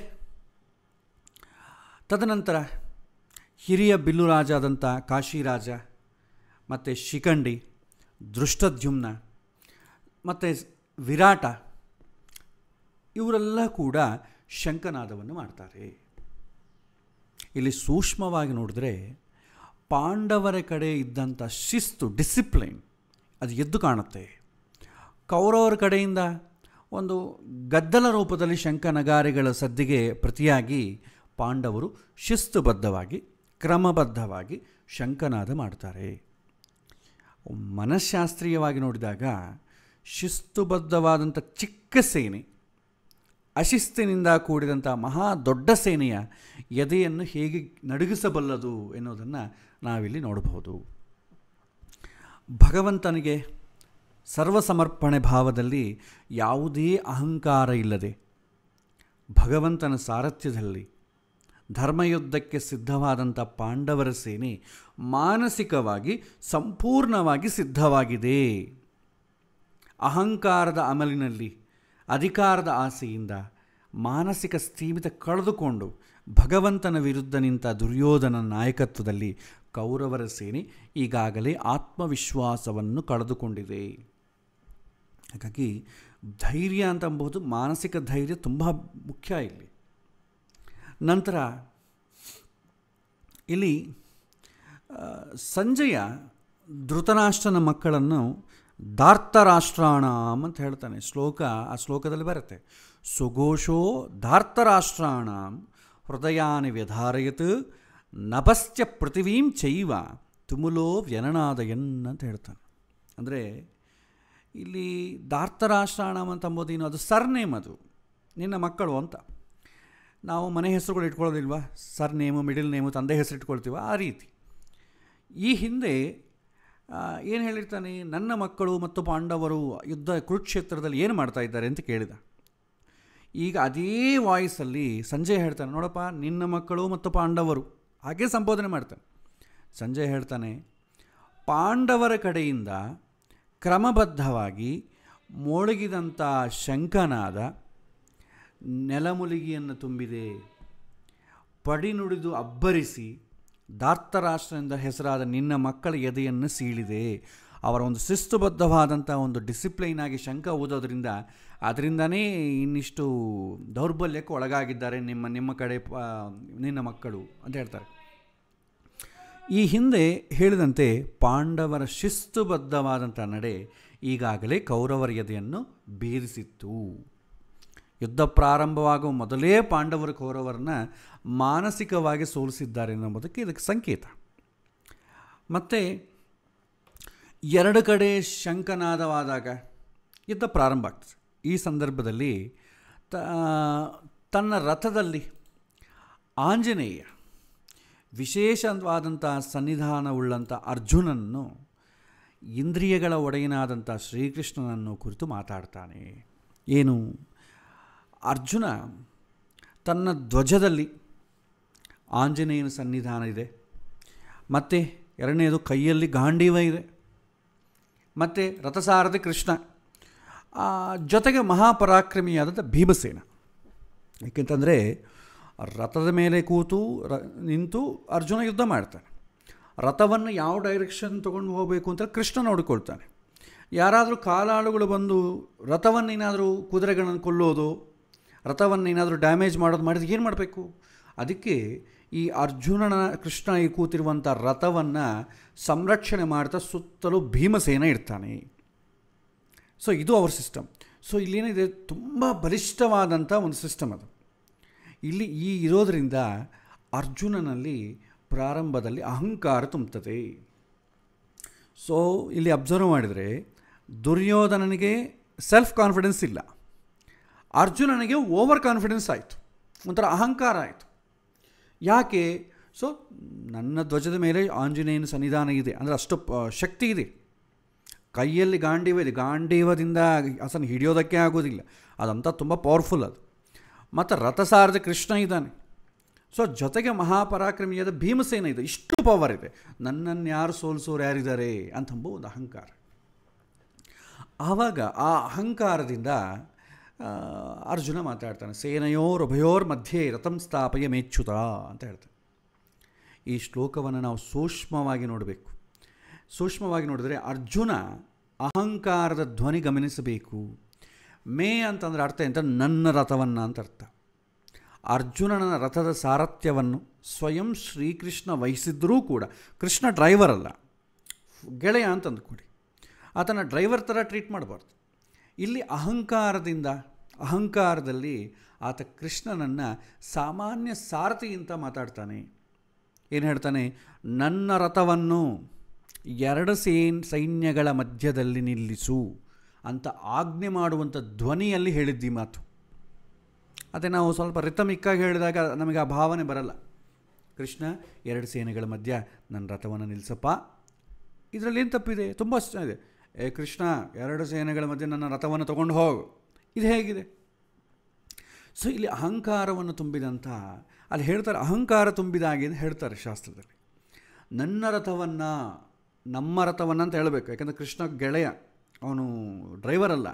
ತದನಂತರ ಹಿರಿಯ ಬಿಲ್ಲು ರಾಜ ಆದಂಥ ರಾಜ ಮತ್ತು ಶಿಖಂಡಿ ದೃಷ್ಟದ್ಯುಮ್ನ ಮತ್ತು ವಿರಾಟ ಇವರೆಲ್ಲ ಕೂಡ ಶಂಕನಾದವನ್ನು ಮಾಡ್ತಾರೆ ಇಲ್ಲಿ ಸೂಕ್ಷ್ಮವಾಗಿ ನೋಡಿದ್ರೆ ಪಾಂಡವರ ಕಡೆ ಇದ್ದಂಥ ಶಿಸ್ತು ಡಿಸಿಪ್ಲಿನ್ ಅದು ಎದ್ದು ಕಾಣುತ್ತೆ ಕೌರವರ ಕಡೆಯಿಂದ ಒಂದು ಗದ್ದಲ ರೂಪದಲ್ಲಿ ಶಂಕನಗಾರಿಗಳ ಸದ್ದಿಗೆ ಪ್ರತಿಯಾಗಿ ಪಾಂಡವರು ಶಿಸ್ತುಬದ್ಧವಾಗಿ ಕ್ರಮಬದ್ಧವಾಗಿ ಶಂಕನಾದ ಮಾಡ್ತಾರೆ ಮನಃಶಾಸ್ತ್ರೀಯವಾಗಿ ನೋಡಿದಾಗ ಶಿಸ್ತುಬದ್ಧವಾದಂಥ ಚಿಕ್ಕ ಸೇನೆ ಅಶಿಸ್ತಿನಿಂದ ಕೂಡಿದಂಥ ಮಹಾ ದೊಡ್ಡ ಸೇನೆಯ ಎದೆಯನ್ನು ಹೇಗೆ ನಡುಗಿಸಬಲ್ಲದು ಎನ್ನುವುದನ್ನು ನಾವಿಲ್ಲಿ ನೋಡಬಹುದು ಭಗವಂತನಿಗೆ ಸರ್ವಸಮರ್ಪಣೆ ಭಾವದಲ್ಲಿ ಯಾವುದೇ ಅಹಂಕಾರ ಇಲ್ಲದೆ ಭಗವಂತನ ಸಾರಥ್ಯದಲ್ಲಿ ಧರ್ಮಯುದ್ಧಕ್ಕೆ ಸಿದ್ಧವಾದಂಥ ಪಾಂಡವರ ಸೇನೆ ಮಾನಸಿಕವಾಗಿ ಸಂಪೂರ್ಣವಾಗಿ ಸಿದ್ಧವಾಗಿದೆ ಅಹಂಕಾರದ ಅಮಲಿನಲ್ಲಿ ಅಧಿಕಾರದ ಆಸೆಯಿಂದ ಮಾನಸಿಕ ಸ್ಥೀಮಿತ ಕಳೆದುಕೊಂಡು ಭಗವಂತನ ವಿರುದ್ಧ ನಿಂತ ದುರ್ಯೋಧನ ನಾಯಕತ್ವದಲ್ಲಿ ಕೌರವರ ಸೇನೆ ಈಗಾಗಲೇ ಆತ್ಮವಿಶ್ವಾಸವನ್ನು ಕಳೆದುಕೊಂಡಿದೆ ಹಾಗಾಗಿ ಧೈರ್ಯ ಅಂತ ಮಾನಸಿಕ ಧೈರ್ಯ ತುಂಬ ಮುಖ್ಯ ಇಲ್ಲಿ ನಂತರ ಇಲ್ಲಿ ಸಂಜಯ ಧೃತರಾಷ್ಟ್ರನ ಮಕ್ಕಳನ್ನು ಧಾರ್ತ ಅಂತ ಹೇಳ್ತಾನೆ ಶ್ಲೋಕ ಆ ಶ್ಲೋಕದಲ್ಲಿ ಬರುತ್ತೆ ಸುಘೋಷೋ ಧಾರ್ತ ರಾಷ್ಟ್ರಾಣಾಂ ಹೃದಯಾನಿ ವ್ಯಧಾರಯತ್ ನಭಸ್ತ್ಯ ಪೃಥಿವೀಂ ಚೈವ ತುಮುಲೋ ವ್ಯನನಾದಯನ್ ಅಂತ ಹೇಳ್ತಾನೆ ಅಂದರೆ ಇಲ್ಲಿ ದಾರ್ತರಾಷ್ಟ್ರಾಣಂ ಅಂತ ಅಂಬೋದೇನು ಅದು ಸರ್ನೇಮ್ ಅದು ನಿನ್ನ ಮಕ್ಕಳು ಅಂತ ನಾವು ಮನೆ ಹೆಸರುಗಳು ಇಟ್ಕೊಳ್ಳೋದಿಲ್ವಾ ಸರ್ ನೇಮು ಮಿಡಿಲ್ ನೇಮು ತಂದೆ ಹೆಸರು ಇಟ್ಕೊಳ್ತೀವ ಆ ರೀತಿ ಈ ಹಿಂದೆ ಏನು ಹೇಳಿರ್ತಾನೆ ನನ್ನ ಮಕ್ಕಳು ಮತ್ತು ಪಾಂಡವರು ಯುದ್ಧ ಕುರುಕ್ಷೇತ್ರದಲ್ಲಿ ಏನು ಮಾಡ್ತಾ ಇದ್ದಾರೆ ಅಂತ ಕೇಳಿದ ಈಗ ಅದೇ ವಾಯ್ಸಲ್ಲಿ ಸಂಜಯ್ ಹೇಳ್ತಾನೆ ನೋಡಪ್ಪ ನಿನ್ನ ಮಕ್ಕಳು ಮತ್ತು ಪಾಂಡವರು ಹಾಗೆ ಸಂಬೋಧನೆ ಮಾಡ್ತಾನೆ ಸಂಜಯ್ ಹೇಳ್ತಾನೆ ಪಾಂಡವರ ಕಡೆಯಿಂದ ಕ್ರಮಬದ್ಧವಾಗಿ ಮೊಳಗಿದಂಥ ಶಂಕನಾದ ನೆಲಮುಲಿಗೆಯನ್ನು ತುಂಬಿದೆ ಪಡಿನುಡಿದು ಅಬ್ಬರಿಸಿ ದಾರ್ತರಾಷ್ಟ್ರದಿಂದ ಹೆಸರಾದ ನಿನ್ನ ಮಕ್ಕಳ ಎದೆಯನ್ನು ಸೀಳಿದೆ ಅವರ ಒಂದು ಶಿಸ್ತುಬದ್ಧವಾದಂಥ ಒಂದು ಡಿಸಿಪ್ಲೈನ್ ಆಗಿ ಶಂಕ ಓದೋದ್ರಿಂದ ಅದರಿಂದನೇ ಇನ್ನಿಷ್ಟು ದೌರ್ಬಲ್ಯಕ್ಕೆ ಒಳಗಾಗಿದ್ದಾರೆ ನಿಮ್ಮ ನಿಮ್ಮ ಕಡೆ ನಿನ್ನ ಮಕ್ಕಳು ಅಂತ ಹೇಳ್ತಾರೆ ಈ ಹಿಂದೆ ಹೇಳಿದಂತೆ ಪಾಂಡವರ ಶಿಸ್ತುಬದ್ಧವಾದಂಥ ನಡೆ ಈಗಾಗಲೇ ಕೌರವರ ಎದೆಯನ್ನು ಬೀರಿಸಿತ್ತು ಯುದ್ಧ ಪ್ರಾರಂಭವಾಗುವ ಮೊದಲೇ ಪಾಂಡವರು ಕೌರವರನ್ನ ಮಾನಸಿಕವಾಗಿ ಸೋಲಿಸಿದ್ದಾರೆ ಎನ್ನುವುದಕ್ಕೆ ಇದಕ್ಕೆ ಸಂಕೇತ ಮತ್ತು ಎರಡು ಕಡೆ ಶಂಕನಾದವಾದಾಗ ಯುದ್ಧ ಪ್ರಾರಂಭ ಆಗ್ತದೆ ಈ ಸಂದರ್ಭದಲ್ಲಿ ತನ್ನ ರಥದಲ್ಲಿ ಆಂಜನೇಯ ವಿಶೇಷವಾದಂಥ ಸನ್ನಿಧಾನವುಳ್ಳಂಥ ಅರ್ಜುನನ್ನು ಇಂದ್ರಿಯಗಳ ಒಡೆಯನಾದಂಥ ಶ್ರೀಕೃಷ್ಣನನ್ನು ಕುರಿತು ಮಾತಾಡ್ತಾನೆ ಏನು ಅರ್ಜುನ ತನ್ನ ಧ್ವಜದಲ್ಲಿ ಆಂಜನೇಯನ ಸನ್ನಿಧಾನ ಇದೆ ಮತ್ತು ಎರಡನೇದು ಕೈಯಲ್ಲಿ ಗಾಂಡೀವ ಇದೆ ಮತ್ತು ರಥಸಾರಥಿ ಕೃಷ್ಣ ಜೊತೆಗೆ ಮಹಾಪರಾಕ್ರಮಿಯಾದಂಥ ಭೀಮಸೇನ ಏಕೆಂತಂದರೆ ರಥದ ಮೇಲೆ ಕೂತು ರ ನಿಂತು ಅರ್ಜುನ ಯುದ್ಧ ಮಾಡ್ತಾನೆ ರಥವನ್ನು ಯಾವ ಡೈರೆಕ್ಷನ್ ತೊಗೊಂಡು ಹೋಗಬೇಕು ಅಂತ ಕೃಷ್ಣ ನೋಡಿಕೊಳ್ತಾನೆ ಯಾರಾದರೂ ಕಾಲಾಳುಗಳು ಬಂದು ಏನಾದರೂ ಕುದುರೆಗಳನ್ನು ಕೊಲ್ಲೋದು ಏನಾದರೂ ಡ್ಯಾಮೇಜ್ ಮಾಡೋದು ಮಾಡಿದ್ರೆ ಏನು ಮಾಡಬೇಕು ಅದಕ್ಕೆ ಈ ಅರ್ಜುನನ ಕೃಷ್ಣ ಈ ಕೂತಿರುವಂಥ ರಥವನ್ನು ಸಂರಕ್ಷಣೆ ಮಾಡ್ತಾ ಸುತ್ತಲೂ ಭೀಮಸೇನ ಇರ್ತಾನೆ ಸೊ ಇದು ಅವ್ರ ಸಿಸ್ಟಮ್ ಸೊ ಇಲ್ಲೇನಿದೆ ತುಂಬ ಬಲಿಷ್ಠವಾದಂಥ ಒಂದು ಸಿಸ್ಟಮ್ ಅದು ಇಲ್ಲಿ ಈ ಇರೋದರಿಂದ ಅರ್ಜುನನಲ್ಲಿ ಪ್ರಾರಂಭದಲ್ಲಿ ಅಹಂಕಾರ ತುಂಬುತ್ತದೆ ಸೊ ಇಲ್ಲಿ ಅಬ್ಸರ್ವ್ ಮಾಡಿದರೆ ದುರ್ಯೋಧನನಿಗೆ ಸೆಲ್ಫ್ ಕಾನ್ಫಿಡೆನ್ಸ್ ಇಲ್ಲ ಅರ್ಜುನನಿಗೆ ಓವರ್ ಕಾನ್ಫಿಡೆನ್ಸ್ ಆಯಿತು ಒಂಥರ ಅಹಂಕಾರ ಆಯಿತು ಯಾಕೆ ಸೊ ನನ್ನ ಧ್ವಜದ ಮೇಲೆ ಆಂಜನೇಯನ ಸನ್ನಿಧಾನ ಇದೆ ಅಂದರೆ ಅಷ್ಟು ಶಕ್ತಿ ಇದೆ ಕೈಯಲ್ಲಿ ಗಾಂಡೀವ ಇದೆ ಗಾಂಡೀವದಿಂದ ಅಸನ್ನು ಹಿಡಿಯೋದಕ್ಕೆ ಆಗೋದಿಲ್ಲ ಅದಂತ ತುಂಬ ಪವರ್ಫುಲ್ ಅದು ಮತ್ತು ರಥಸಾರದ ಕೃಷ್ಣ ಇದ್ದಾನೆ ಸೊ ಜೊತೆಗೆ ಮಹಾಪರಾಕ್ರಮಿಯಾದ ಭೀಮಸೇನ ಇದೆ ಇಷ್ಟು ಪವರ್ ಇದೆ ನನ್ನನ್ನು ಯಾರು ಸೋಲಿಸೋರು ಯಾರಿದ್ದಾರೆ ಅಂತಂಬ ಒಂದು ಅಹಂಕಾರ ಆವಾಗ ಆ ಅಹಂಕಾರದಿಂದ ಅರ್ಜುನ ಮಾತಾಡ್ತಾನೆ ಉಭಯೋರ್ ಮಧ್ಯೆ ರಥಂ ಸ್ಥಾಪಯ ಮೇಚ್ಯುತ ಅಂತ ಹೇಳ್ತಾನೆ ಈ ಶ್ಲೋಕವನ್ನು ನಾವು ಸೂಕ್ಷ್ಮವಾಗಿ ನೋಡಬೇಕು ಸೂಕ್ಷ್ಮವಾಗಿ ನೋಡಿದರೆ ಅರ್ಜುನ ಅಹಂಕಾರದ ಧ್ವನಿ ಗಮನಿಸಬೇಕು ಮೇ ಅಂತಂದರೆ ಅರ್ಥ ಎಂತ ನನ್ನ ರಥವನ್ನು ಅಂತ ಅರ್ಥ ಅರ್ಜುನನ ರಥದ ಸಾರಥ್ಯವನ್ನು ಸ್ವಯಂ ಶ್ರೀಕೃಷ್ಣ ವಹಿಸಿದ್ರೂ ಕೂಡ ಕೃಷ್ಣ ಡ್ರೈವರ್ ಅಲ್ಲ ಗೆಳೆಯ ಅಂತ ಆತನ ಡ್ರೈವರ್ ಥರ ಟ್ರೀಟ್ ಮಾಡಬಾರ್ದು ಇಲ್ಲಿ ಅಹಂಕಾರದಿಂದ ಅಹಂಕಾರದಲ್ಲಿ ಆತ ಕೃಷ್ಣನನ್ನು ಸಾಮಾನ್ಯ ಅಂತ ಮಾತಾಡ್ತಾನೆ ಏನು ಹೇಳ್ತಾನೆ ನನ್ನ ರಥವನ್ನು ಎರಡು ಸೇನ್ ಸೈನ್ಯಗಳ ಮಧ್ಯದಲ್ಲಿ ನಿಲ್ಲಿಸು ಅಂತ ಆಜ್ಞೆ ಮಾಡುವಂಥ ಧ್ವನಿಯಲ್ಲಿ ಹೇಳಿದ್ದಿ ಮಾತು ಅದೇ ನಾವು ಸ್ವಲ್ಪ ರಿತಮಿಕ್ಕಾಗಿ ಹೇಳಿದಾಗ ನಮಗೆ ಆ ಭಾವನೆ ಬರಲ್ಲ ಕೃಷ್ಣ ಎರಡು ಸೇನೆಗಳ ಮಧ್ಯ ನನ್ನ ರಥವನ್ನು ನಿಲ್ಲಿಸಪ್ಪ ಇದರಲ್ಲಿ ಏನು ತಪ್ಪಿದೆ ತುಂಬ ಇದೆ ಏ ಕೃಷ್ಣ ಎರಡು ಸೇನೆಗಳ ಮಧ್ಯೆ ನನ್ನ ರಥವನ್ನು ತಗೊಂಡು ಹೋಗು ಇದು ಹೇಗಿದೆ ಸೊ ಇಲ್ಲಿ ಅಹಂಕಾರವನ್ನು ತುಂಬಿದಂಥ ಅಲ್ಲಿ ಹೇಳ್ತಾರೆ ಅಹಂಕಾರ ತುಂಬಿದಾಗಿ ಅಂತ ಹೇಳ್ತಾರೆ ಶಾಸ್ತ್ರದಲ್ಲಿ ನನ್ನ ರಥವನ್ನು ನಮ್ಮ ರಥವನ್ನು ಅಂತ ಹೇಳಬೇಕು ಯಾಕಂದರೆ ಕೃಷ್ಣ ಗೆಳೆಯ ಅವನು ಡ್ರೈವರ್ ಅಲ್ಲ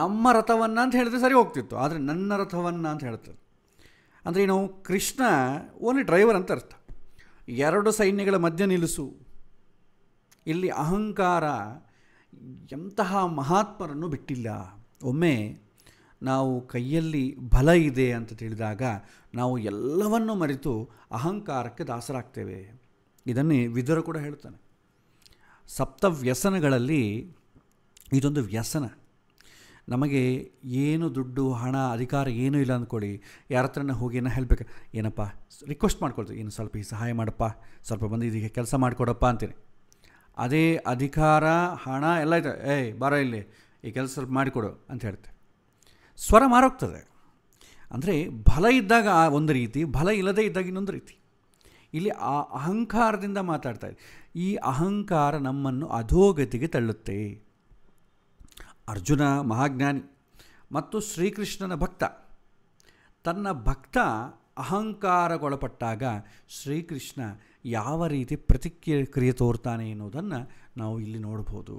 ನಮ್ಮ ರಥವನ್ನು ಅಂತ ಹೇಳಿದ್ರೆ ಸರಿ ಹೋಗ್ತಿತ್ತು ಆದರೆ ನನ್ನ ರಥವನ್ನು ಅಂತ ಹೇಳ್ತಾರೆ ಅಂದರೆ ನಾವು ಕೃಷ್ಣ ಓನ್ಲಿ ಡ್ರೈವರ್ ಅಂತ ಅರ್ಥ ಎರಡು ಸೈನ್ಯಗಳ ಮಧ್ಯೆ ನಿಲ್ಲಿಸು ಇಲ್ಲಿ ಅಹಂಕಾರ ಎಂತಹ ಮಹಾತ್ಮರನ್ನು ಬಿಟ್ಟಿಲ್ಲ ಒಮ್ಮೆ ನಾವು ಕೈಯಲ್ಲಿ ಬಲ ಇದೆ ಅಂತ ತಿಳಿದಾಗ ನಾವು ಎಲ್ಲವನ್ನು ಮರೆತು ಅಹಂಕಾರಕ್ಕೆ ದಾಸರಾಗ್ತೇವೆ ಇದನ್ನೇ ವಿದುರ ಕೂಡ ಹೇಳ್ತಾನೆ ಸಪ್ತ ವ್ಯಸನಗಳಲ್ಲಿ ಇದೊಂದು ವ್ಯಸನ ನಮಗೆ ಏನು ದುಡ್ಡು ಹಣ ಅಧಿಕಾರ ಏನೂ ಇಲ್ಲ ಅಂದ್ಕೊಳ್ಳಿ ಯಾರ ಹತ್ರನ ಹೋಗಿ ಏನೋ ಹೇಳಬೇಕು ಏನಪ್ಪ ರಿಕ್ವೆಸ್ಟ್ ಮಾಡ್ಕೊಳ್ತೀವಿ ಇನ್ನು ಸ್ವಲ್ಪ ಈ ಸಹಾಯ ಮಾಡಪ್ಪ ಸ್ವಲ್ಪ ಬಂದು ಇದೀಗ ಕೆಲಸ ಮಾಡಿಕೊಡಪ್ಪ ಅಂತೀನಿ ಅದೇ ಅಧಿಕಾರ ಹಣ ಎಲ್ಲ ಇದೆ ಏಯ್ ಬರ ಇಲ್ಲಿ ಈ ಕೆಲಸ ಸ್ವಲ್ಪ ಮಾಡಿಕೊಡು ಅಂತ ಹೇಳ್ತೆ ಸ್ವರ ಮಾರೋಗ್ತದೆ ಅಂದರೆ ಬಲ ಇದ್ದಾಗ ಆ ಒಂದು ರೀತಿ ಬಲ ಇಲ್ಲದೇ ಇದ್ದಾಗ ಇನ್ನೊಂದು ರೀತಿ ಇಲ್ಲಿ ಆ ಅಹಂಕಾರದಿಂದ ಮಾತಾಡ್ತಾ ಇದೆ ಈ ಅಹಂಕಾರ ನಮ್ಮನ್ನು ಅಧೋಗತಿಗೆ ತಳ್ಳುತ್ತೆ ಅರ್ಜುನ ಮಹಾಜ್ಞಾನಿ ಮತ್ತು ಶ್ರೀಕೃಷ್ಣನ ಭಕ್ತ ತನ್ನ ಭಕ್ತ ಅಹಂಕಾರಗೊಳಪಟ್ಟಾಗ ಶ್ರೀಕೃಷ್ಣ ಯಾವ ರೀತಿ ಪ್ರತಿಕ್ರಿಯೆ ತೋರ್ತಾನೆ ಎನ್ನುವುದನ್ನು ನಾವು ಇಲ್ಲಿ ನೋಡ್ಬೋದು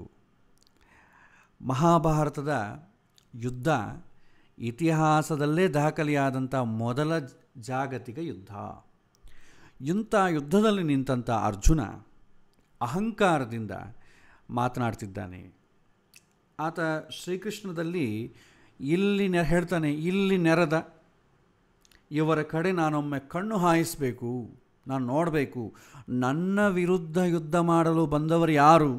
ಮಹಾಭಾರತದ ಯುದ್ಧ ಇತಿಹಾಸದಲ್ಲೇ ದಾಖಲೆಯಾದಂಥ ಮೊದಲ ಜಾಗತಿಕ ಯುದ್ಧ ಇಂಥ ಯುದ್ಧದಲ್ಲಿ ನಿಂತಂಥ ಅರ್ಜುನ ಅಹಂಕಾರದಿಂದ ಮಾತನಾಡ್ತಿದ್ದಾನೆ ಆತ ಶ್ರೀಕೃಷ್ಣದಲ್ಲಿ ಇಲ್ಲಿ ನೆ ಹೇಳ್ತಾನೆ ಇಲ್ಲಿ ನೆರದ ಇವರ ಕಡೆ ನಾನೊಮ್ಮೆ ಕಣ್ಣು ಹಾಯಿಸಬೇಕು ನಾನು ನೋಡಬೇಕು ನನ್ನ ವಿರುದ್ಧ ಯುದ್ಧ ಮಾಡಲು ಬಂದವರು ಯಾರು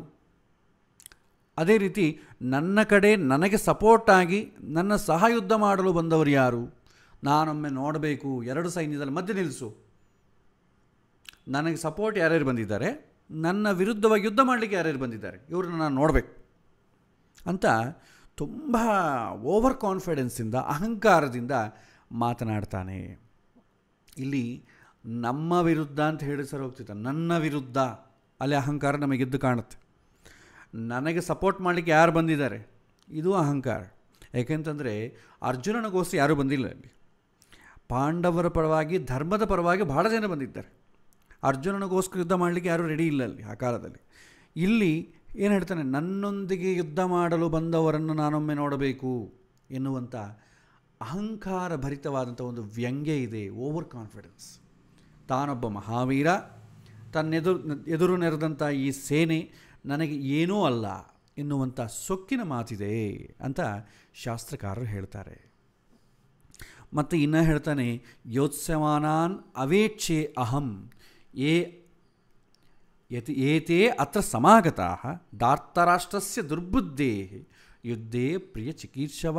ಅದೇ ರೀತಿ ನನ್ನ ಕಡೆ ನನಗೆ ಸಪೋರ್ಟ್ ಆಗಿ ನನ್ನ ಸಹ ಯುದ್ಧ ಮಾಡಲು ಬಂದವರು ಯಾರು ನಾನೊಮ್ಮೆ ನೋಡಬೇಕು ಎರಡು ಸೈನ್ಯದಲ್ಲಿ ಮಧ್ಯೆ ನಿಲ್ಲಿಸು ನನಗೆ ಸಪೋರ್ಟ್ ಯಾರ್ಯಾರು ಬಂದಿದ್ದಾರೆ ನನ್ನ ವಿರುದ್ಧವಾಗಿ ಯುದ್ಧ ಮಾಡಲಿಕ್ಕೆ ಯಾರ್ಯಾರು ಬಂದಿದ್ದಾರೆ ಇವ್ರನ್ನ ನಾನು ನೋಡಬೇಕು ಅಂತ ತುಂಬ ಓವರ್ ಕಾನ್ಫಿಡೆನ್ಸಿಂದ ಅಹಂಕಾರದಿಂದ ಮಾತನಾಡ್ತಾನೆ ಇಲ್ಲಿ ನಮ್ಮ ವಿರುದ್ಧ ಅಂತ ಹೇಳಿ ಸರ್ ಹೋಗ್ತಿದ್ದ ನನ್ನ ವಿರುದ್ಧ ಅಲ್ಲಿ ಅಹಂಕಾರ ನಮಗೆದ್ದು ಕಾಣುತ್ತೆ ನನಗೆ ಸಪೋರ್ಟ್ ಮಾಡಲಿಕ್ಕೆ ಯಾರು ಬಂದಿದ್ದಾರೆ ಇದು ಅಹಂಕಾರ ಏಕೆಂತಂದರೆ ಅರ್ಜುನನಿಗೋಸ್ಕರ ಯಾರೂ ಬಂದಿಲ್ಲ ಅಲ್ಲಿ ಪಾಂಡವರ ಪರವಾಗಿ ಧರ್ಮದ ಪರವಾಗಿ ಭಾಳ ಜನ ಬಂದಿದ್ದಾರೆ ಗೋಸ್ಕರ ಯುದ್ಧ ಮಾಡಲಿಕ್ಕೆ ಯಾರೂ ರೆಡಿ ಇಲ್ಲ ಅಲ್ಲಿ ಆ ಕಾಲದಲ್ಲಿ ಇಲ್ಲಿ ಏನು ಹೇಳ್ತಾನೆ ನನ್ನೊಂದಿಗೆ ಯುದ್ಧ ಮಾಡಲು ಬಂದವರನ್ನು ನಾನೊಮ್ಮೆ ನೋಡಬೇಕು ಎನ್ನುವಂಥ ಅಹಂಕಾರ ಭರಿತವಾದಂಥ ಒಂದು ವ್ಯಂಗ್ಯ ಇದೆ ಓವರ್ ಕಾನ್ಫಿಡೆನ್ಸ್ ತಾನೊಬ್ಬ ಮಹಾವೀರ ತನ್ನೆದುರು ಎದುರು ನೆರೆದಂಥ ಈ ಸೇನೆ ನನಗೆ ಏನೂ ಅಲ್ಲ ಎನ್ನುವಂಥ ಸೊಕ್ಕಿನ ಮಾತಿದೆ ಅಂತ ಶಾಸ್ತ್ರಕಾರರು ಹೇಳ್ತಾರೆ ಮತ್ತು ಇನ್ನೂ ಹೇಳ್ತಾನೆ ಯೋತ್ಸಮಾನಾನ್ ಅವೇಕ್ಷೆ ಅಹಂ ಏ ಯತಿ ಏತೇ ಅತ್ರ ಸಮಾಗತ ದಾರ್ತರಾಷ್ಟ್ರಸ್ಯ ದುರ್ಬುದ್ಧೇ ಯುದ್ಧೇ ಪ್ರಿಯ ಚಿಕಿತ್ಸವ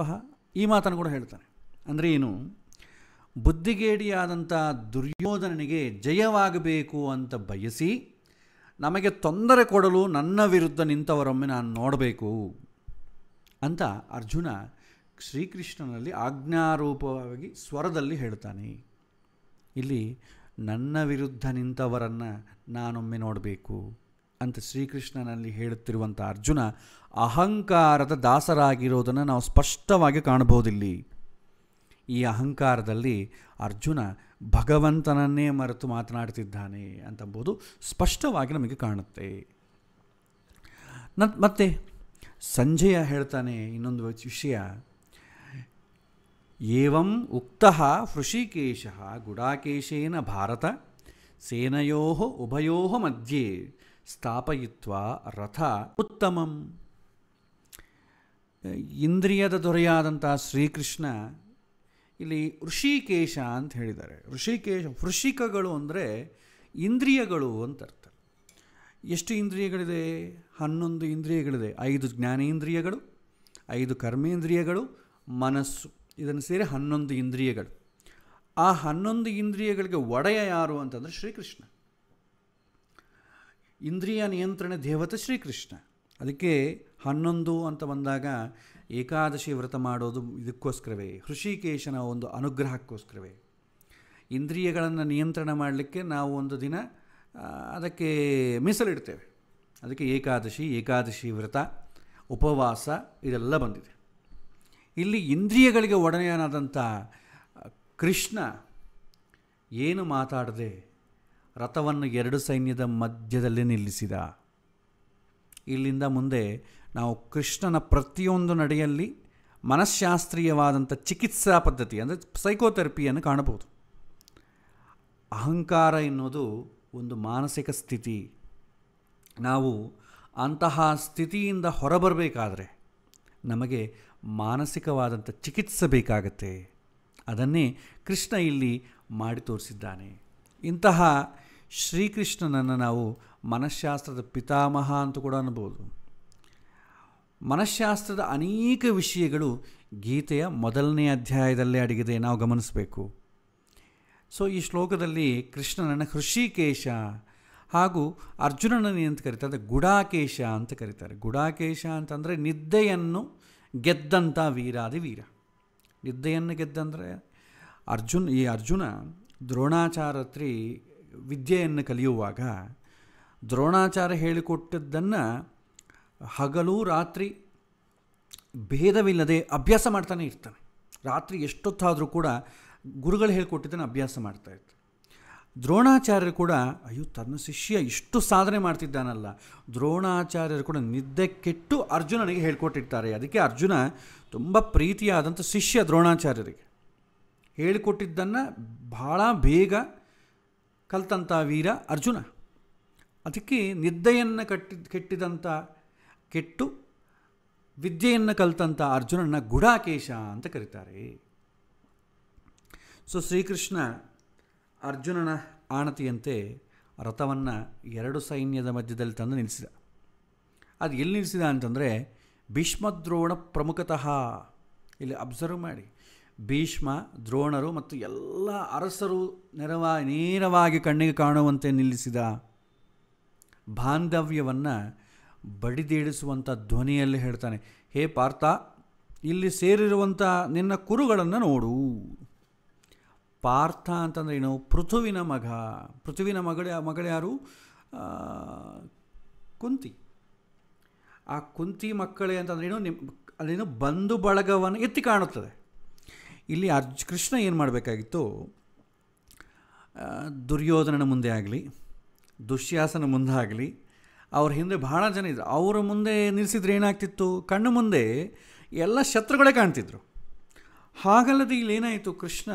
ಈ ಮಾತನ್ನು ಕೂಡ ಹೇಳ್ತಾನೆ ಅಂದರೆ ಏನು ಬುದ್ಧಿಗೇಡಿಯಾದಂಥ ದುರ್ಯೋಧನನಿಗೆ ಜಯವಾಗಬೇಕು ಅಂತ ಬಯಸಿ ನಮಗೆ ತೊಂದರೆ ಕೊಡಲು ನನ್ನ ವಿರುದ್ಧ ನಿಂತವರೊಮ್ಮೆ ನಾನು ನೋಡಬೇಕು ಅಂತ ಅರ್ಜುನ ಶ್ರೀಕೃಷ್ಣನಲ್ಲಿ ಆಜ್ಞಾರೂಪವಾಗಿ ಸ್ವರದಲ್ಲಿ ಹೇಳ್ತಾನೆ ಇಲ್ಲಿ ನನ್ನ ವಿರುದ್ಧ ನಿಂತವರನ್ನು ನಾನೊಮ್ಮೆ ನೋಡಬೇಕು ಅಂತ ಶ್ರೀಕೃಷ್ಣನಲ್ಲಿ ಹೇಳುತ್ತಿರುವಂಥ ಅರ್ಜುನ ಅಹಂಕಾರದ ದಾಸರಾಗಿರೋದನ್ನು ನಾವು ಸ್ಪಷ್ಟವಾಗಿ ಕಾಣಬಹುದಿಲ್ಲಿ ಈ ಅಹಂಕಾರದಲ್ಲಿ ಅರ್ಜುನ ಭಗವಂತನನ್ನೇ ಮರೆತು ಮಾತನಾಡ್ತಿದ್ದಾನೆ ಅಂತಂಬೋದು ಸ್ಪಷ್ಟವಾಗಿ ನಮಗೆ ಕಾಣುತ್ತೆ ನ ಮತ್ತೆ ಸಂಜಯ ಹೇಳ್ತಾನೆ ಇನ್ನೊಂದು ವಿಷಯ ಏವಂ ಉಕ್ತಃ ಹೃಷಿಕೇಶ ಗುಡಾಕೇಶೇನ ಭಾರತ ಸೇನಯೋ ಉಭಯೋ ಮಧ್ಯೆ ಸ್ಥಾಪಯಿತ್ವ ರಥ ಉತ್ತಮಂ ಇಂದ್ರಿಯದ ದೊರೆಯಾದಂಥ ಶ್ರೀಕೃಷ್ಣ ಇಲ್ಲಿ ಋಷಿಕೇಶ ಅಂತ ಹೇಳಿದ್ದಾರೆ ಋಷಿಕೇಶ ವೃಷಿಕಗಳು ಅಂದರೆ ಇಂದ್ರಿಯಗಳು ಅಂತ ಅರ್ಥ ಎಷ್ಟು ಇಂದ್ರಿಯಗಳಿದೆ ಹನ್ನೊಂದು ಇಂದ್ರಿಯಗಳಿದೆ ಐದು ಜ್ಞಾನೇಂದ್ರಿಯಗಳು ಐದು ಕರ್ಮೇಂದ್ರಿಯಗಳು ಮನಸ್ಸು ಇದನ್ನು ಸೇರಿ ಹನ್ನೊಂದು ಇಂದ್ರಿಯಗಳು ಆ ಹನ್ನೊಂದು ಇಂದ್ರಿಯಗಳಿಗೆ ಒಡೆಯ ಯಾರು ಅಂತಂದರೆ ಶ್ರೀಕೃಷ್ಣ ಇಂದ್ರಿಯ ನಿಯಂತ್ರಣ ದೇವತೆ ಶ್ರೀಕೃಷ್ಣ ಅದಕ್ಕೆ ಹನ್ನೊಂದು ಅಂತ ಬಂದಾಗ ಏಕಾದಶಿ ವ್ರತ ಮಾಡೋದು ಇದಕ್ಕೋಸ್ಕರವೇ ಹೃಷಿಕೇಶನ ಒಂದು ಅನುಗ್ರಹಕ್ಕೋಸ್ಕರವೇ ಇಂದ್ರಿಯಗಳನ್ನು ನಿಯಂತ್ರಣ ಮಾಡಲಿಕ್ಕೆ ನಾವು ಒಂದು ದಿನ ಅದಕ್ಕೆ ಮೀಸಲಿಡ್ತೇವೆ ಅದಕ್ಕೆ ಏಕಾದಶಿ ಏಕಾದಶಿ ವ್ರತ ಉಪವಾಸ ಇದೆಲ್ಲ ಬಂದಿದೆ ಇಲ್ಲಿ ಇಂದ್ರಿಯಗಳಿಗೆ ಒಡನೆಯನಾದಂಥ ಕೃಷ್ಣ ಏನು ಮಾತಾಡದೆ ರಥವನ್ನು ಎರಡು ಸೈನ್ಯದ ಮಧ್ಯದಲ್ಲಿ ನಿಲ್ಲಿಸಿದ ಇಲ್ಲಿಂದ ಮುಂದೆ ನಾವು ಕೃಷ್ಣನ ಪ್ರತಿಯೊಂದು ನಡೆಯಲ್ಲಿ ಮನಃಶಾಸ್ತ್ರೀಯವಾದಂಥ ಚಿಕಿತ್ಸಾ ಪದ್ಧತಿ ಅಂದರೆ ಸೈಕೋಥೆರಪಿಯನ್ನು ಕಾಣಬಹುದು ಅಹಂಕಾರ ಎನ್ನುವುದು ಒಂದು ಮಾನಸಿಕ ಸ್ಥಿತಿ ನಾವು ಅಂತಹ ಸ್ಥಿತಿಯಿಂದ ಹೊರಬರಬೇಕಾದ್ರೆ ನಮಗೆ ಮಾನಸಿಕವಾದಂಥ ಚಿಕಿತ್ಸೆ ಬೇಕಾಗತ್ತೆ ಅದನ್ನೇ ಕೃಷ್ಣ ಇಲ್ಲಿ ಮಾಡಿ ತೋರಿಸಿದ್ದಾನೆ ಇಂತಹ ಶ್ರೀಕೃಷ್ಣನನ್ನು ನಾವು ಮನಃಶಾಸ್ತ್ರದ ಪಿತಾಮಹ ಅಂತ ಕೂಡ ಅನ್ಬೋದು ಮನಃಶಾಸ್ತ್ರದ ಅನೇಕ ವಿಷಯಗಳು ಗೀತೆಯ ಮೊದಲನೇ ಅಧ್ಯಾಯದಲ್ಲೇ ಅಡಗಿದೆ ನಾವು ಗಮನಿಸಬೇಕು ಸೊ ಈ ಶ್ಲೋಕದಲ್ಲಿ ಕೃಷ್ಣನನ್ನು ಹೃಷಿಕೇಶ ಹಾಗೂ ಅರ್ಜುನನನ್ನು ಅಂತ ಕರೀತಾರೆ ಗುಡಾಕೇಶ ಅಂತ ಕರೀತಾರೆ ಗುಡಾಕೇಶ ಅಂತಂದರೆ ನಿದ್ದೆಯನ್ನು ಗೆದ್ದಂಥ ವೀರಾದಿ ವೀರ ನಿದ್ದೆಯನ್ನು ಗೆದ್ದಂದರೆ ಅರ್ಜುನ್ ಈ ಅರ್ಜುನ ದ್ರೋಣಾಚಾರತ್ರಿ ವಿದ್ಯೆಯನ್ನು ಕಲಿಯುವಾಗ ದ್ರೋಣಾಚಾರ ಹೇಳಿಕೊಟ್ಟದ್ದನ್ನು ಹಗಲು ರಾತ್ರಿ ಭೇದವಿಲ್ಲದೆ ಅಭ್ಯಾಸ ಮಾಡ್ತಾನೆ ಇರ್ತಾನೆ ರಾತ್ರಿ ಎಷ್ಟೊತ್ತಾದರೂ ಕೂಡ ಗುರುಗಳು ಹೇಳ್ಕೊಟ್ಟಿದ್ದನ್ನು ಅಭ್ಯಾಸ ಮಾಡ್ತಾ ಇರ್ತಾರೆ ದ್ರೋಣಾಚಾರ್ಯರು ಕೂಡ ಅಯ್ಯೋ ತನ್ನ ಶಿಷ್ಯ ಇಷ್ಟು ಸಾಧನೆ ಮಾಡ್ತಿದ್ದಾನಲ್ಲ ದ್ರೋಣಾಚಾರ್ಯರು ಕೂಡ ನಿದ್ದೆ ಕೆಟ್ಟು ಅರ್ಜುನನಿಗೆ ಹೇಳ್ಕೊಟ್ಟಿರ್ತಾರೆ ಅದಕ್ಕೆ ಅರ್ಜುನ ತುಂಬ ಪ್ರೀತಿಯಾದಂಥ ಶಿಷ್ಯ ದ್ರೋಣಾಚಾರ್ಯರಿಗೆ ಹೇಳಿಕೊಟ್ಟಿದ್ದನ್ನು ಭಾಳ ಬೇಗ ಕಲ್ತಂಥ ವೀರ ಅರ್ಜುನ ಅದಕ್ಕೆ ನಿದ್ದೆಯನ್ನು ಕಟ್ಟಿದ ಕೆಟ್ಟಿದಂಥ ಕೆಟ್ಟು ವಿದ್ಯೆಯನ್ನು ಕಲಿತಂಥ ಅರ್ಜುನನ ಗುಡಾಕೇಶ ಅಂತ ಕರೀತಾರೆ ಸೊ ಶ್ರೀಕೃಷ್ಣ ಅರ್ಜುನನ ಆಣತಿಯಂತೆ ರಥವನ್ನು ಎರಡು ಸೈನ್ಯದ ಮಧ್ಯದಲ್ಲಿ ತಂದು ನಿಲ್ಲಿಸಿದ ಅದು ಎಲ್ಲಿ ನಿಲ್ಲಿಸಿದ ಅಂತಂದರೆ ದ್ರೋಣ ಪ್ರಮುಖತಃ ಇಲ್ಲಿ ಅಬ್ಸರ್ವ್ ಮಾಡಿ ಭೀಷ್ಮ ದ್ರೋಣರು ಮತ್ತು ಎಲ್ಲ ಅರಸರು ನೆರವ ನೇರವಾಗಿ ಕಣ್ಣಿಗೆ ಕಾಣುವಂತೆ ನಿಲ್ಲಿಸಿದ ಬಾಂಧವ್ಯವನ್ನು ಬಡಿದೇಡಿಸುವಂಥ ಧ್ವನಿಯಲ್ಲಿ ಹೇಳ್ತಾನೆ ಹೇ ಪಾರ್ಥ ಇಲ್ಲಿ ಸೇರಿರುವಂಥ ನಿನ್ನ ಕುರುಗಳನ್ನು ನೋಡು ಪಾರ್ಥ ಅಂತಂದರೆ ಏನು ಪೃಥುವಿನ ಮಗ ಪೃಥುವಿನ ಮಗಳ ಮಗಳ್ಯಾರು ಕುಂತಿ ಆ ಕುಂತಿ ಮಕ್ಕಳೇ ಅಂತಂದ್ರೆ ಏನು ನಿಮ್ಮ ಅಲ್ಲೇನು ಬಂಧು ಬಳಗವನ್ನು ಎತ್ತಿ ಕಾಣುತ್ತದೆ ಇಲ್ಲಿ ಅರ್ಜ್ ಕೃಷ್ಣ ಏನು ಮಾಡಬೇಕಾಗಿತ್ತು ದುರ್ಯೋಧನನ ಮುಂದೆ ಆಗಲಿ ದುಶ್ಯಾಸನ ಮುಂದೆ ಆಗಲಿ ಅವ್ರ ಹಿಂದೆ ಭಾಳ ಜನ ಇದ್ದರು ಅವರ ಮುಂದೆ ನಿಲ್ಲಿಸಿದ್ರೆ ಏನಾಗ್ತಿತ್ತು ಕಣ್ಣು ಮುಂದೆ ಎಲ್ಲ ಶತ್ರುಗಳೇ ಕಾಣ್ತಿದ್ರು ಹಾಗಲ್ಲದೆ ಇಲ್ಲೇನಾಯಿತು ಕೃಷ್ಣ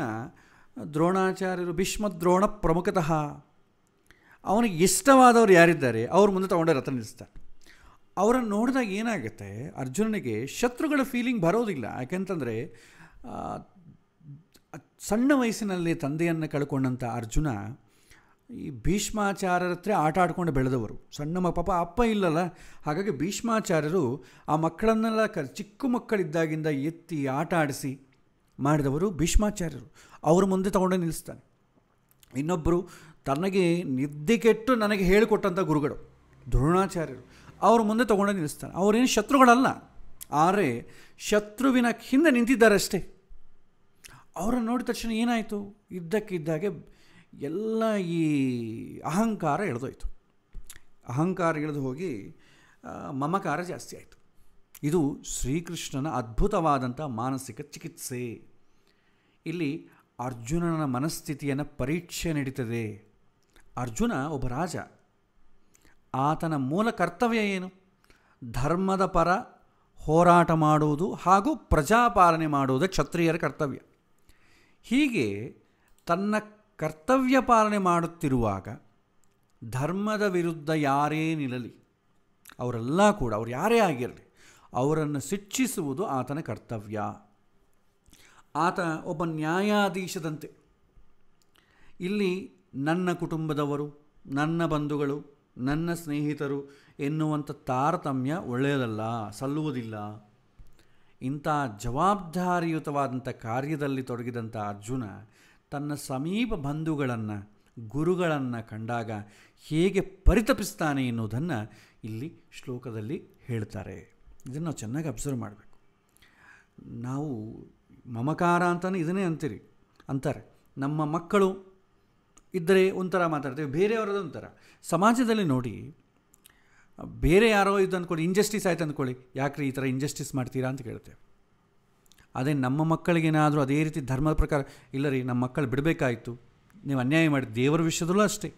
ದ್ರೋಣಾಚಾರ್ಯರು ಭೀಷ್ಮ ದ್ರೋಣ ಪ್ರಮುಖತಃ ಅವನಿಗೆ ಇಷ್ಟವಾದವರು ಯಾರಿದ್ದಾರೆ ಅವ್ರ ಮುಂದೆ ತೊಗೊಂಡೆ ರಥ ನಿಲ್ಲಿಸ್ತಾರೆ ಅವರನ್ನು ನೋಡಿದಾಗ ಏನಾಗುತ್ತೆ ಅರ್ಜುನನಿಗೆ ಶತ್ರುಗಳ ಫೀಲಿಂಗ್ ಬರೋದಿಲ್ಲ ಯಾಕೆಂತಂದರೆ ಸಣ್ಣ ವಯಸ್ಸಿನಲ್ಲಿ ತಂದೆಯನ್ನು ಕಳ್ಕೊಂಡಂಥ ಅರ್ಜುನ ಈ ಭೀಷ್ಮಾಚಾರ್ಯರ ಹತ್ರ ಆಟ ಆಡ್ಕೊಂಡು ಬೆಳೆದವರು ಸಣ್ಣ ಪಾಪ ಅಪ್ಪ ಇಲ್ಲಲ್ಲ ಹಾಗಾಗಿ ಭೀಷ್ಮಾಚಾರ್ಯರು ಆ ಮಕ್ಕಳನ್ನೆಲ್ಲ ಕ ಚಿಕ್ಕ ಮಕ್ಕಳಿದ್ದಾಗಿಂದ ಎತ್ತಿ ಆಟ ಆಡಿಸಿ ಮಾಡಿದವರು ಭೀಷ್ಮಾಚಾರ್ಯರು ಅವ್ರ ಮುಂದೆ ತಗೊಂಡು ನಿಲ್ಲಿಸ್ತಾನೆ ಇನ್ನೊಬ್ಬರು ತನಗೆ ನಿದ್ದೆಗೆಟ್ಟು ನನಗೆ ಹೇಳಿಕೊಟ್ಟಂಥ ಗುರುಗಳು ದ್ರೋಣಾಚಾರ್ಯರು ಅವ್ರ ಮುಂದೆ ತೊಗೊಂಡು ನಿಲ್ಲಿಸ್ತಾನೆ ಅವರೇನು ಶತ್ರುಗಳಲ್ಲ ಆದರೆ ಶತ್ರುವಿನ ಹಿಂದೆ ನಿಂತಿದ್ದಾರೆ ಅಷ್ಟೇ ಅವರನ್ನು ನೋಡಿದ ತಕ್ಷಣ ಏನಾಯಿತು ಇದ್ದಕ್ಕಿದ್ದಾಗೆ ಎಲ್ಲ ಈ ಅಹಂಕಾರ ಎಳೆದೋಯ್ತು ಅಹಂಕಾರ ಇಳಿದು ಹೋಗಿ ಮಮಕಾರ ಜಾಸ್ತಿ ಆಯಿತು ಇದು ಶ್ರೀಕೃಷ್ಣನ ಅದ್ಭುತವಾದಂಥ ಮಾನಸಿಕ ಚಿಕಿತ್ಸೆ ಇಲ್ಲಿ ಅರ್ಜುನನ ಮನಸ್ಥಿತಿಯನ್ನು ಪರೀಕ್ಷೆ ನಡೀತದೆ ಅರ್ಜುನ ಒಬ್ಬ ರಾಜ ಆತನ ಮೂಲ ಕರ್ತವ್ಯ ಏನು ಧರ್ಮದ ಪರ ಹೋರಾಟ ಮಾಡುವುದು ಹಾಗೂ ಪ್ರಜಾಪಾಲನೆ ಮಾಡುವುದು ಕ್ಷತ್ರಿಯರ ಕರ್ತವ್ಯ ಹೀಗೆ ತನ್ನ ಕರ್ತವ್ಯ ಪಾಲನೆ ಮಾಡುತ್ತಿರುವಾಗ ಧರ್ಮದ ವಿರುದ್ಧ ಯಾರೇ ನಿಲ್ಲಲಿ ಅವರೆಲ್ಲ ಕೂಡ ಅವ್ರು ಯಾರೇ ಆಗಿರಲಿ ಅವರನ್ನು ಶಿಕ್ಷಿಸುವುದು ಆತನ ಕರ್ತವ್ಯ ಆತ ಒಬ್ಬ ನ್ಯಾಯಾಧೀಶದಂತೆ ಇಲ್ಲಿ ನನ್ನ ಕುಟುಂಬದವರು ನನ್ನ ಬಂಧುಗಳು ನನ್ನ ಸ್ನೇಹಿತರು ಎನ್ನುವಂಥ ತಾರತಮ್ಯ ಒಳ್ಳೆಯದಲ್ಲ ಸಲ್ಲುವುದಿಲ್ಲ ಇಂಥ ಜವಾಬ್ದಾರಿಯುತವಾದಂಥ ಕಾರ್ಯದಲ್ಲಿ ತೊಡಗಿದಂಥ ಅರ್ಜುನ ತನ್ನ ಸಮೀಪ ಬಂಧುಗಳನ್ನು ಗುರುಗಳನ್ನು ಕಂಡಾಗ ಹೇಗೆ ಪರಿತಪಿಸ್ತಾನೆ ಎನ್ನುವುದನ್ನು ಇಲ್ಲಿ ಶ್ಲೋಕದಲ್ಲಿ ಹೇಳ್ತಾರೆ ಇದನ್ನು ನಾವು ಚೆನ್ನಾಗಿ ಅಬ್ಸರ್ವ್ ಮಾಡಬೇಕು ನಾವು ಮಮಕಾರ ಅಂತಲೇ ಇದನ್ನೇ ಅಂತೀರಿ ಅಂತಾರೆ ನಮ್ಮ ಮಕ್ಕಳು ಇದ್ದರೆ ಒಂಥರ ಮಾತಾಡ್ತೇವೆ ಬೇರೆಯವರದ್ದು ಒಂಥರ ಸಮಾಜದಲ್ಲಿ ನೋಡಿ ಬೇರೆ ಯಾರೋ ಇದು ಅಂದ್ಕೊಳ್ಳಿ ಇಂಜಸ್ಟಿಸ್ ಆಯ್ತು ಅಂದ್ಕೊಳ್ಳಿ ಯಾಕ್ರಿ ಈ ಥರ ಇಂಜಸ್ಟಿಸ್ ಮಾಡ್ತೀರಾ ಅಂತ ಕೇಳ್ತೇವೆ ಅದೇ ನಮ್ಮ ಮಕ್ಕಳಿಗೇನಾದರೂ ಅದೇ ರೀತಿ ಧರ್ಮದ ಪ್ರಕಾರ ಇಲ್ಲ ರೀ ನಮ್ಮ ಮಕ್ಕಳು ಬಿಡಬೇಕಾಯಿತು ನೀವು ಅನ್ಯಾಯ ಮಾಡಿ ದೇವರ ವಿಷಯದಲ್ಲೂ ಅಷ್ಟೇ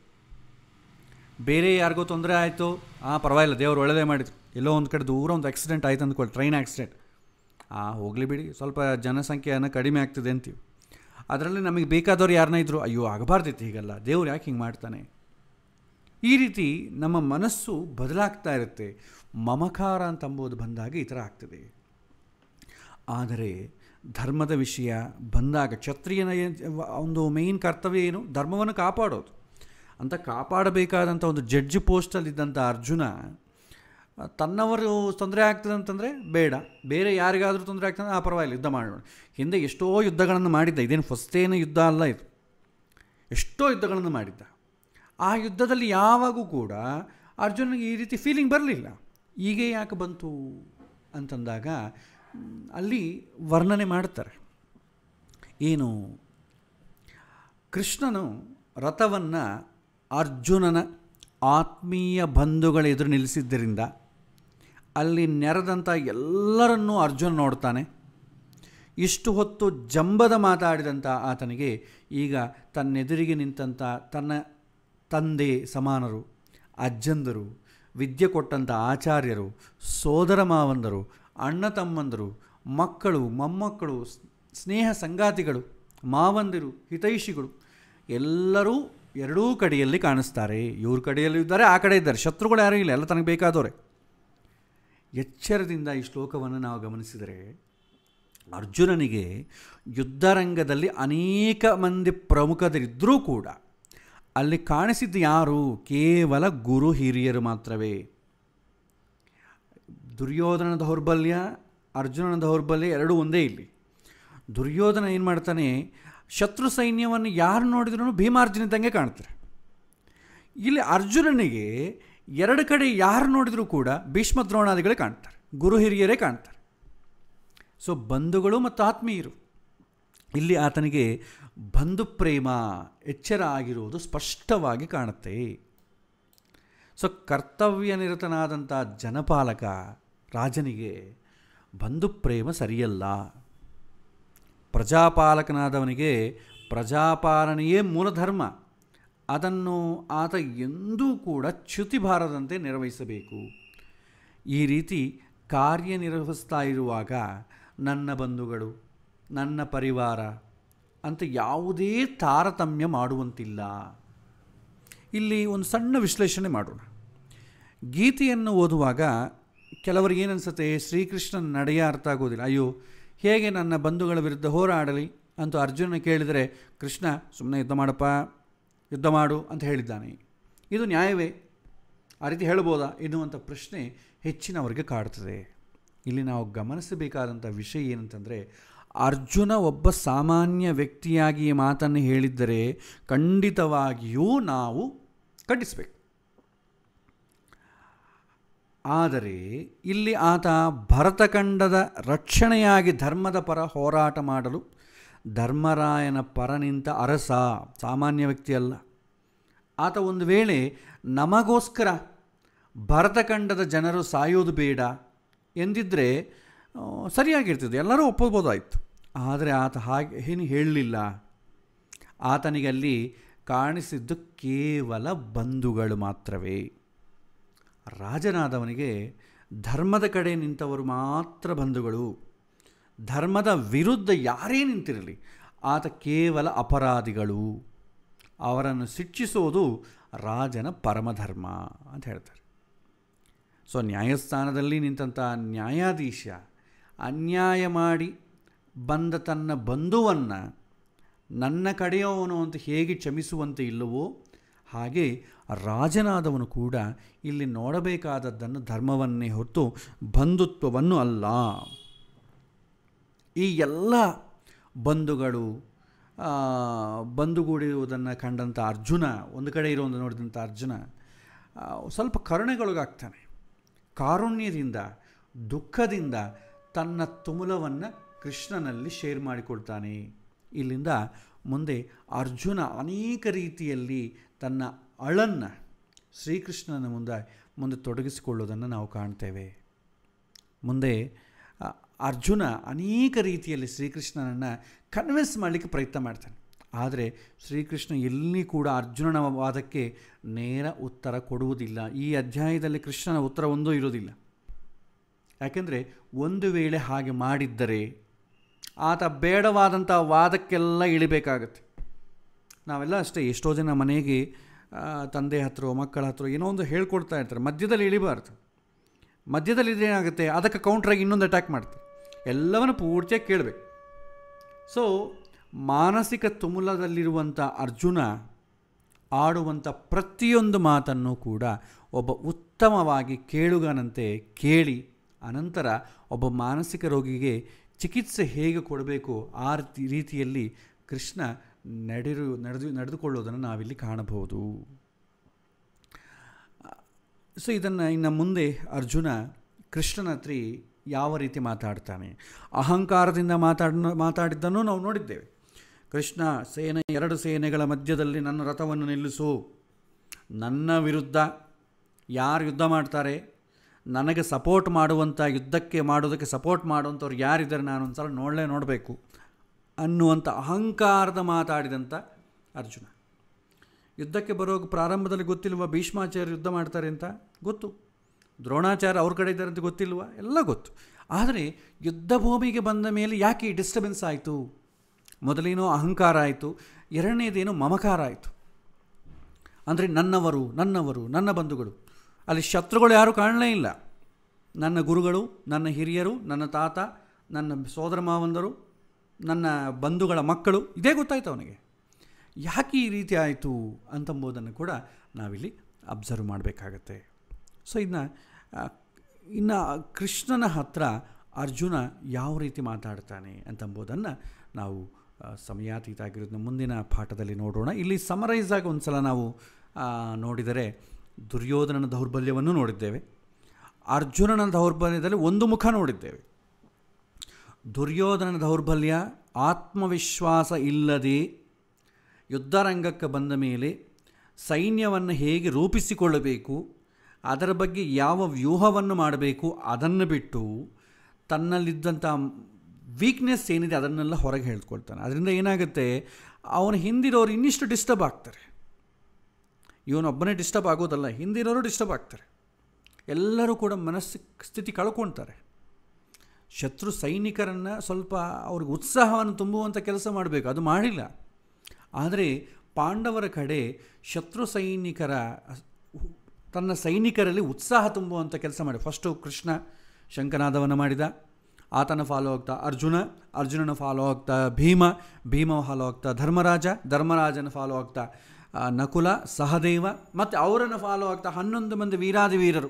ಬೇರೆ ಯಾರಿಗೋ ತೊಂದರೆ ಆಯಿತು ಆ ಪರವಾಗಿಲ್ಲ ದೇವರು ಒಳ್ಳೆದೇ ಮಾಡಿದ್ರು ಎಲ್ಲೋ ಒಂದು ಕಡೆ ದೂರ ಒಂದು ಆಕ್ಸಿಡೆಂಟ್ ಆಯ್ತು ಅಂದ್ಕೊಳ್ಳಿ ಟ್ರೈನ್ ಆ್ಯಕ್ಸಿಡೆಂಟ್ ಆ ಹೋಗಲಿ ಬಿಡಿ ಸ್ವಲ್ಪ ಜನಸಂಖ್ಯೆಯನ್ನು ಕಡಿಮೆ ಆಗ್ತದೆ ಅಂತೀವಿ ಅದರಲ್ಲಿ ನಮಗೆ ಬೇಕಾದವ್ರು ಯಾರನ್ನ ಇದ್ರು ಅಯ್ಯೋ ಆಗಬಾರ್ದಿತ್ತು ಹೀಗಲ್ಲ ದೇವ್ರು ಯಾಕೆ ಹಿಂಗೆ ಮಾಡ್ತಾನೆ ಈ ರೀತಿ ನಮ್ಮ ಮನಸ್ಸು ಬದಲಾಗ್ತಾ ಇರುತ್ತೆ ಮಮಕಾರ ಅಂತಂಬೋದು ಬಂದಾಗ ಈ ಥರ ಆಗ್ತದೆ ಆದರೆ ಧರ್ಮದ ವಿಷಯ ಬಂದಾಗ ಕ್ಷತ್ರಿಯನ ಒಂದು ಮೇಯ್ನ್ ಕರ್ತವ್ಯ ಏನು ಧರ್ಮವನ್ನು ಕಾಪಾಡೋದು ಅಂತ ಕಾಪಾಡಬೇಕಾದಂಥ ಒಂದು ಜಡ್ಜ್ ಪೋಸ್ಟಲ್ಲಿದ್ದಂಥ ಅರ್ಜುನ ತನ್ನವರು ತೊಂದರೆ ಆಗ್ತದೆ ಅಂತಂದರೆ ಬೇಡ ಬೇರೆ ಯಾರಿಗಾದರೂ ತೊಂದರೆ ಆಗ್ತದೆ ಆ ಪರವಾಗಿಲ್ಲ ಯುದ್ಧ ಮಾಡೋಣ ಹಿಂದೆ ಎಷ್ಟೋ ಯುದ್ಧಗಳನ್ನು ಮಾಡಿದ್ದ ಇದೇನು ಫಸ್ಟೇನು ಯುದ್ಧ ಅಲ್ಲ ಇದು ಎಷ್ಟೋ ಯುದ್ಧಗಳನ್ನು ಮಾಡಿದ್ದ ಆ ಯುದ್ಧದಲ್ಲಿ ಯಾವಾಗೂ ಕೂಡ ಅರ್ಜುನಿಗೆ ಈ ರೀತಿ ಫೀಲಿಂಗ್ ಬರಲಿಲ್ಲ ಈಗೇ ಯಾಕೆ ಬಂತು ಅಂತಂದಾಗ ಅಲ್ಲಿ ವರ್ಣನೆ ಮಾಡ್ತಾರೆ ಏನು ಕೃಷ್ಣನು ರಥವನ್ನು ಅರ್ಜುನನ ಆತ್ಮೀಯ ಬಂಧುಗಳ ಎದುರು ನಿಲ್ಲಿಸಿದ್ದರಿಂದ ಅಲ್ಲಿ ನೆರೆದಂಥ ಎಲ್ಲರನ್ನೂ ಅರ್ಜುನ್ ನೋಡ್ತಾನೆ ಇಷ್ಟು ಹೊತ್ತು ಜಂಬದ ಮಾತಾಡಿದಂಥ ಆತನಿಗೆ ಈಗ ತನ್ನೆದುರಿಗೆ ನಿಂತಂಥ ತನ್ನ ತಂದೆ ಸಮಾನರು ಅಜ್ಜಂದರು ವಿದ್ಯೆ ಕೊಟ್ಟಂಥ ಆಚಾರ್ಯರು ಸೋದರ ಮಾವಂದರು ಅಣ್ಣ ತಮ್ಮಂದರು ಮಕ್ಕಳು ಮೊಮ್ಮಕ್ಕಳು ಸ್ನೇಹ ಸಂಗಾತಿಗಳು ಮಾವಂದಿರು ಹಿತೈಷಿಗಳು ಎಲ್ಲರೂ ಎರಡೂ ಕಡೆಯಲ್ಲಿ ಕಾಣಿಸ್ತಾರೆ ಇವ್ರ ಕಡೆಯಲ್ಲೂ ಇದ್ದಾರೆ ಆ ಕಡೆ ಇದ್ದಾರೆ ಶತ್ರುಗಳು ಯಾರೂ ಇಲ್ಲ ಎಲ್ಲ ತನಗೆ ಬೇಕಾದವರೆ ಎಚ್ಚರದಿಂದ ಈ ಶ್ಲೋಕವನ್ನು ನಾವು ಗಮನಿಸಿದರೆ ಅರ್ಜುನನಿಗೆ ಯುದ್ಧರಂಗದಲ್ಲಿ ಅನೇಕ ಮಂದಿ ಪ್ರಮುಖರಿದ್ದರೂ ಕೂಡ ಅಲ್ಲಿ ಕಾಣಿಸಿದ್ದು ಯಾರು ಕೇವಲ ಗುರು ಹಿರಿಯರು ಮಾತ್ರವೇ ದುರ್ಯೋಧನ ದೌರ್ಬಲ್ಯ ಅರ್ಜುನನ ದೌರ್ಬಲ್ಯ ಎರಡೂ ಒಂದೇ ಇಲ್ಲಿ ದುರ್ಯೋಧನ ಏನು ಮಾಡ್ತಾನೆ ಶತ್ರು ಸೈನ್ಯವನ್ನು ಯಾರು ನೋಡಿದ್ರೂ ಭೀಮಾರ್ಜುನದಂಗೆ ಕಾಣ್ತಾರೆ ಇಲ್ಲಿ ಅರ್ಜುನನಿಗೆ ಎರಡು ಕಡೆ ಯಾರು ನೋಡಿದರೂ ಕೂಡ ಭೀಷ್ಮ ದ್ರೋಣಾದಿಗಳೇ ಕಾಣ್ತಾರೆ ಗುರು ಹಿರಿಯರೇ ಕಾಣ್ತಾರೆ ಸೊ ಬಂಧುಗಳು ಮತ್ತು ಆತ್ಮೀಯರು ಇಲ್ಲಿ ಆತನಿಗೆ ಬಂಧು ಪ್ರೇಮ ಎಚ್ಚರ ಆಗಿರುವುದು ಸ್ಪಷ್ಟವಾಗಿ ಕಾಣುತ್ತೆ ಸೊ ಕರ್ತವ್ಯನಿರತನಾದಂಥ ಜನಪಾಲಕ ರಾಜನಿಗೆ ಬಂಧು ಪ್ರೇಮ ಸರಿಯಲ್ಲ ಪ್ರಜಾಪಾಲಕನಾದವನಿಗೆ ಪ್ರಜಾಪಾಲನೆಯೇ ಮೂಲಧರ್ಮ ಅದನ್ನು ಆತ ಎಂದೂ ಕೂಡ ಬಾರದಂತೆ ನಿರ್ವಹಿಸಬೇಕು ಈ ರೀತಿ ಕಾರ್ಯನಿರ್ವಹಿಸ್ತಾ ಇರುವಾಗ ನನ್ನ ಬಂಧುಗಳು ನನ್ನ ಪರಿವಾರ ಅಂತ ಯಾವುದೇ ತಾರತಮ್ಯ ಮಾಡುವಂತಿಲ್ಲ ಇಲ್ಲಿ ಒಂದು ಸಣ್ಣ ವಿಶ್ಲೇಷಣೆ ಮಾಡೋಣ ಗೀತೆಯನ್ನು ಓದುವಾಗ ಕೆಲವರಿಗೆ ಏನನ್ಸುತ್ತೆ ಶ್ರೀಕೃಷ್ಣನ ನಡೆಯ ಅರ್ಥ ಆಗೋದಿಲ್ಲ ಅಯ್ಯೋ ಹೇಗೆ ನನ್ನ ಬಂಧುಗಳ ವಿರುದ್ಧ ಹೋರಾಡಲಿ ಅಂತ ಅರ್ಜುನ ಕೇಳಿದರೆ ಕೃಷ್ಣ ಸುಮ್ಮನೆ ಯುದ್ಧ ಮಾಡಪ್ಪ ಯುದ್ಧ ಮಾಡು ಅಂತ ಹೇಳಿದ್ದಾನೆ ಇದು ನ್ಯಾಯವೇ ಆ ರೀತಿ ಹೇಳ್ಬೋದಾ ಎನ್ನುವಂಥ ಪ್ರಶ್ನೆ ಹೆಚ್ಚಿನವರಿಗೆ ಕಾಡ್ತದೆ ಇಲ್ಲಿ ನಾವು ಗಮನಿಸಬೇಕಾದಂಥ ವಿಷಯ ಏನಂತಂದರೆ ಅರ್ಜುನ ಒಬ್ಬ ಸಾಮಾನ್ಯ ವ್ಯಕ್ತಿಯಾಗಿ ಮಾತನ್ನು ಹೇಳಿದ್ದರೆ ಖಂಡಿತವಾಗಿಯೂ ನಾವು ಖಂಡಿಸಬೇಕು ಆದರೆ ಇಲ್ಲಿ ಆತ ಭರತಖಂಡದ ರಕ್ಷಣೆಯಾಗಿ ಧರ್ಮದ ಪರ ಹೋರಾಟ ಮಾಡಲು ಧರ್ಮರಾಯನ ಪರ ನಿಂತ ಅರಸ ಸಾಮಾನ್ಯ ವ್ಯಕ್ತಿಯಲ್ಲ ಆತ ಒಂದು ವೇಳೆ ನಮಗೋಸ್ಕರ ಭರತಖಂಡದ ಜನರು ಸಾಯೋದು ಬೇಡ ಎಂದಿದ್ದರೆ ಸರಿಯಾಗಿರ್ತದೆ ಎಲ್ಲರೂ ಒಪ್ಪಬೋದಾಯಿತು ಆದರೆ ಆತ ಹಾಗೆ ಏನು ಹೇಳಲಿಲ್ಲ ಅಲ್ಲಿ ಕಾಣಿಸಿದ್ದು ಕೇವಲ ಬಂಧುಗಳು ಮಾತ್ರವೇ ರಾಜನಾದವನಿಗೆ ಧರ್ಮದ ಕಡೆ ನಿಂತವರು ಮಾತ್ರ ಬಂಧುಗಳು ಧರ್ಮದ ವಿರುದ್ಧ ಯಾರೇ ನಿಂತಿರಲಿ ಆತ ಕೇವಲ ಅಪರಾಧಿಗಳು ಅವರನ್ನು ಶಿಕ್ಷಿಸುವುದು ರಾಜನ ಪರಮಧರ್ಮ ಅಂತ ಹೇಳ್ತಾರೆ ಸೊ ನ್ಯಾಯಸ್ಥಾನದಲ್ಲಿ ನಿಂತಹ ನ್ಯಾಯಾಧೀಶ ಅನ್ಯಾಯ ಮಾಡಿ ಬಂದ ತನ್ನ ಬಂಧುವನ್ನು ನನ್ನ ಕಡೆಯವನು ಅಂತ ಹೇಗೆ ಕ್ಷಮಿಸುವಂತೆ ಇಲ್ಲವೋ ಹಾಗೆ ರಾಜನಾದವನು ಕೂಡ ಇಲ್ಲಿ ನೋಡಬೇಕಾದದ್ದನ್ನು ಧರ್ಮವನ್ನೇ ಹೊರತು ಬಂಧುತ್ವವನ್ನು ಅಲ್ಲ ಈ ಎಲ್ಲ ಬಂಧುಗಳು ಬಂಧುಗೂಡಿರುವುದನ್ನು ಕಂಡಂಥ ಅರ್ಜುನ ಒಂದು ಕಡೆ ಇರೋದು ನೋಡಿದಂಥ ಅರ್ಜುನ ಸ್ವಲ್ಪ ಕರುಣೆಗೊಳಗಾಗ್ತಾನೆ ಕಾರುಣ್ಯದಿಂದ ದುಃಖದಿಂದ ತನ್ನ ತುಮುಲವನ್ನು ಕೃಷ್ಣನಲ್ಲಿ ಶೇರ್ ಮಾಡಿಕೊಳ್ತಾನೆ ಇಲ್ಲಿಂದ ಮುಂದೆ ಅರ್ಜುನ ಅನೇಕ ರೀತಿಯಲ್ಲಿ ತನ್ನ ಅಳನ್ನು ಶ್ರೀಕೃಷ್ಣನ ಮುಂದೆ ಮುಂದೆ ತೊಡಗಿಸಿಕೊಳ್ಳೋದನ್ನು ನಾವು ಕಾಣ್ತೇವೆ ಮುಂದೆ ಅರ್ಜುನ ಅನೇಕ ರೀತಿಯಲ್ಲಿ ಶ್ರೀಕೃಷ್ಣನನ್ನು ಕನ್ವಿನ್ಸ್ ಮಾಡಲಿಕ್ಕೆ ಪ್ರಯತ್ನ ಮಾಡ್ತಾನೆ ಆದರೆ ಶ್ರೀಕೃಷ್ಣ ಎಲ್ಲಿ ಕೂಡ ಅರ್ಜುನನ ವಾದಕ್ಕೆ ನೇರ ಉತ್ತರ ಕೊಡುವುದಿಲ್ಲ ಈ ಅಧ್ಯಾಯದಲ್ಲಿ ಕೃಷ್ಣನ ಉತ್ತರ ಒಂದೂ ಇರುವುದಿಲ್ಲ ಯಾಕೆಂದರೆ ಒಂದು ವೇಳೆ ಹಾಗೆ ಮಾಡಿದ್ದರೆ ಆತ ಬೇಡವಾದಂಥ ವಾದಕ್ಕೆಲ್ಲ ಇಳಿಬೇಕಾಗತ್ತೆ ನಾವೆಲ್ಲ ಅಷ್ಟೇ ಎಷ್ಟೋ ಜನ ಮನೆಗೆ ತಂದೆ ಹತ್ರ ಮಕ್ಕಳ ಹತ್ರ ಏನೋ ಒಂದು ಹೇಳ್ಕೊಡ್ತಾ ಇರ್ತಾರೆ ಮಧ್ಯದಲ್ಲಿ ಇಳಿಬಾರ್ದು ಮಧ್ಯದಲ್ಲಿ ಇದೇನಾಗುತ್ತೆ ಅದಕ್ಕೆ ಕೌಂಟ್ರಾಗಿ ಇನ್ನೊಂದು ಅಟ್ಯಾಕ್ ಮಾಡ್ತಾರೆ ಎಲ್ಲವನ್ನು ಪೂರ್ತಿಯಾಗಿ ಕೇಳಬೇಕು ಸೊ ಮಾನಸಿಕ ತುಮುಲದಲ್ಲಿರುವಂಥ ಅರ್ಜುನ ಆಡುವಂಥ ಪ್ರತಿಯೊಂದು ಮಾತನ್ನು ಕೂಡ ಒಬ್ಬ ಉತ್ತಮವಾಗಿ ಕೇಳುಗನಂತೆ ಕೇಳಿ ಅನಂತರ ಒಬ್ಬ ಮಾನಸಿಕ ರೋಗಿಗೆ ಚಿಕಿತ್ಸೆ ಹೇಗೆ ಕೊಡಬೇಕು ಆ ರೀತಿಯಲ್ಲಿ ಕೃಷ್ಣ ನಡೆರು ನಡೆದು ನಡೆದುಕೊಳ್ಳೋದನ್ನು ನಾವಿಲ್ಲಿ ಕಾಣಬಹುದು ಸೊ ಇದನ್ನು ಇನ್ನು ಮುಂದೆ ಅರ್ಜುನ ಕೃಷ್ಣನ ಹತ್ರ ಯಾವ ರೀತಿ ಮಾತಾಡ್ತಾನೆ ಅಹಂಕಾರದಿಂದ ಮಾತಾಡ ಮಾತಾಡಿದ್ದನ್ನು ನಾವು ನೋಡಿದ್ದೇವೆ ಕೃಷ್ಣ ಸೇನೆ ಎರಡು ಸೇನೆಗಳ ಮಧ್ಯದಲ್ಲಿ ನನ್ನ ರಥವನ್ನು ನಿಲ್ಲಿಸು ನನ್ನ ವಿರುದ್ಧ ಯಾರು ಯುದ್ಧ ಮಾಡ್ತಾರೆ ನನಗೆ ಸಪೋರ್ಟ್ ಮಾಡುವಂಥ ಯುದ್ಧಕ್ಕೆ ಮಾಡೋದಕ್ಕೆ ಸಪೋರ್ಟ್ ಮಾಡುವಂಥವ್ರು ಯಾರಿದ್ದಾರೆ ನಾನು ಒಂದು ಸಲ ನೋಡಲೇ ನೋಡಬೇಕು ಅನ್ನುವಂಥ ಅಹಂಕಾರದ ಮಾತಾಡಿದಂಥ ಅರ್ಜುನ ಯುದ್ಧಕ್ಕೆ ಬರೋ ಪ್ರಾರಂಭದಲ್ಲಿ ಗೊತ್ತಿಲ್ವ ಭೀಷ್ಮಾಚಾರ್ಯ ಯುದ್ಧ ಮಾಡ್ತಾರೆ ಅಂತ ಗೊತ್ತು ದ್ರೋಣಾಚಾರ್ಯ ಅವ್ರ ಕಡೆ ಇದ್ದಾರೆ ಅಂತ ಗೊತ್ತಿಲ್ವ ಎಲ್ಲ ಗೊತ್ತು ಆದರೆ ಯುದ್ಧ ಭೂಮಿಗೆ ಬಂದ ಮೇಲೆ ಯಾಕೆ ಈ ಡಿಸ್ಟರ್ಬೆನ್ಸ್ ಆಯಿತು ಮೊದಲೇನೋ ಅಹಂಕಾರ ಆಯಿತು ಎರಡನೇದೇನೋ ಮಮಕಾರ ಆಯಿತು ಅಂದರೆ ನನ್ನವರು ನನ್ನವರು ನನ್ನ ಬಂಧುಗಳು ಅಲ್ಲಿ ಶತ್ರುಗಳು ಯಾರೂ ಕಾಣಲೇ ಇಲ್ಲ ನನ್ನ ಗುರುಗಳು ನನ್ನ ಹಿರಿಯರು ನನ್ನ ತಾತ ನನ್ನ ಸೋದರ ಮಾವಂದರು ನನ್ನ ಬಂಧುಗಳ ಮಕ್ಕಳು ಇದೇ ಗೊತ್ತಾಯ್ತು ಅವನಿಗೆ ಯಾಕೆ ಈ ರೀತಿ ಆಯಿತು ಅಂತಂಬುದನ್ನು ಕೂಡ ನಾವಿಲ್ಲಿ ಅಬ್ಸರ್ವ್ ಮಾಡಬೇಕಾಗತ್ತೆ ಸೊ ಇದನ್ನ ಇನ್ನು ಕೃಷ್ಣನ ಹತ್ರ ಅರ್ಜುನ ಯಾವ ರೀತಿ ಮಾತಾಡ್ತಾನೆ ಅಂತಂಬುದನ್ನು ನಾವು ಸಮಯಾತೀತ ಆಗಿರೋದನ್ನ ಮುಂದಿನ ಪಾಠದಲ್ಲಿ ನೋಡೋಣ ಇಲ್ಲಿ ಸಮರೈಸ್ ಆಗಿ ಒಂದು ಸಲ ನಾವು ನೋಡಿದರೆ ದುರ್ಯೋಧನನ ದೌರ್ಬಲ್ಯವನ್ನು ನೋಡಿದ್ದೇವೆ ಅರ್ಜುನನ ದೌರ್ಬಲ್ಯದಲ್ಲಿ ಒಂದು ಮುಖ ನೋಡಿದ್ದೇವೆ ದುರ್ಯೋಧನನ ದೌರ್ಬಲ್ಯ ಆತ್ಮವಿಶ್ವಾಸ ಇಲ್ಲದೆ ಯುದ್ಧರಂಗಕ್ಕೆ ಬಂದ ಮೇಲೆ ಸೈನ್ಯವನ್ನು ಹೇಗೆ ರೂಪಿಸಿಕೊಳ್ಳಬೇಕು ಅದರ ಬಗ್ಗೆ ಯಾವ ವ್ಯೂಹವನ್ನು ಮಾಡಬೇಕು ಅದನ್ನು ಬಿಟ್ಟು ತನ್ನಲ್ಲಿದ್ದಂಥ ವೀಕ್ನೆಸ್ ಏನಿದೆ ಅದನ್ನೆಲ್ಲ ಹೊರಗೆ ಹೇಳ್ಕೊಳ್ತಾನೆ ಅದರಿಂದ ಏನಾಗುತ್ತೆ ಅವನ ಹಿಂದಿರೋರು ಇನ್ನಿಷ್ಟು ಡಿಸ್ಟರ್ಬ್ ಆಗ್ತಾರೆ ಇವನೊಬ್ಬನೇ ಡಿಸ್ಟರ್ಬ್ ಆಗೋದಲ್ಲ ಹಿಂದಿನವರು ಡಿಸ್ಟರ್ಬ್ ಆಗ್ತಾರೆ ಎಲ್ಲರೂ ಕೂಡ ಮನಸ್ಸು ಸ್ಥಿತಿ ಕಳ್ಕೊತಾರೆ ಶತ್ರು ಸೈನಿಕರನ್ನು ಸ್ವಲ್ಪ ಅವ್ರಿಗೆ ಉತ್ಸಾಹವನ್ನು ತುಂಬುವಂಥ ಕೆಲಸ ಮಾಡಬೇಕು ಅದು ಮಾಡಿಲ್ಲ ಆದರೆ ಪಾಂಡವರ ಕಡೆ ಶತ್ರು ಸೈನಿಕರ ತನ್ನ ಸೈನಿಕರಲ್ಲಿ ಉತ್ಸಾಹ ತುಂಬುವಂಥ ಕೆಲಸ ಮಾಡಿ ಫಸ್ಟು ಕೃಷ್ಣ ಶಂಕನಾದವನ್ನು ಮಾಡಿದ ಆತನ ಫಾಲೋ ಆಗ್ತಾ ಅರ್ಜುನ ಅರ್ಜುನನ ಫಾಲೋ ಆಗ್ತಾ ಭೀಮ ಭೀಮ ಫಾಲೋ ಆಗ್ತಾ ಧರ್ಮರಾಜ ಧರ್ಮರಾಜನ ಫಾಲೋ ಆಗ್ತಾ ನಕುಲ ಸಹದೇವ ಮತ್ತು ಅವರನ್ನು ಫಾಲೋ ಆಗ್ತಾ ಹನ್ನೊಂದು ಮಂದಿ ವೀರಾದಿವೀರರು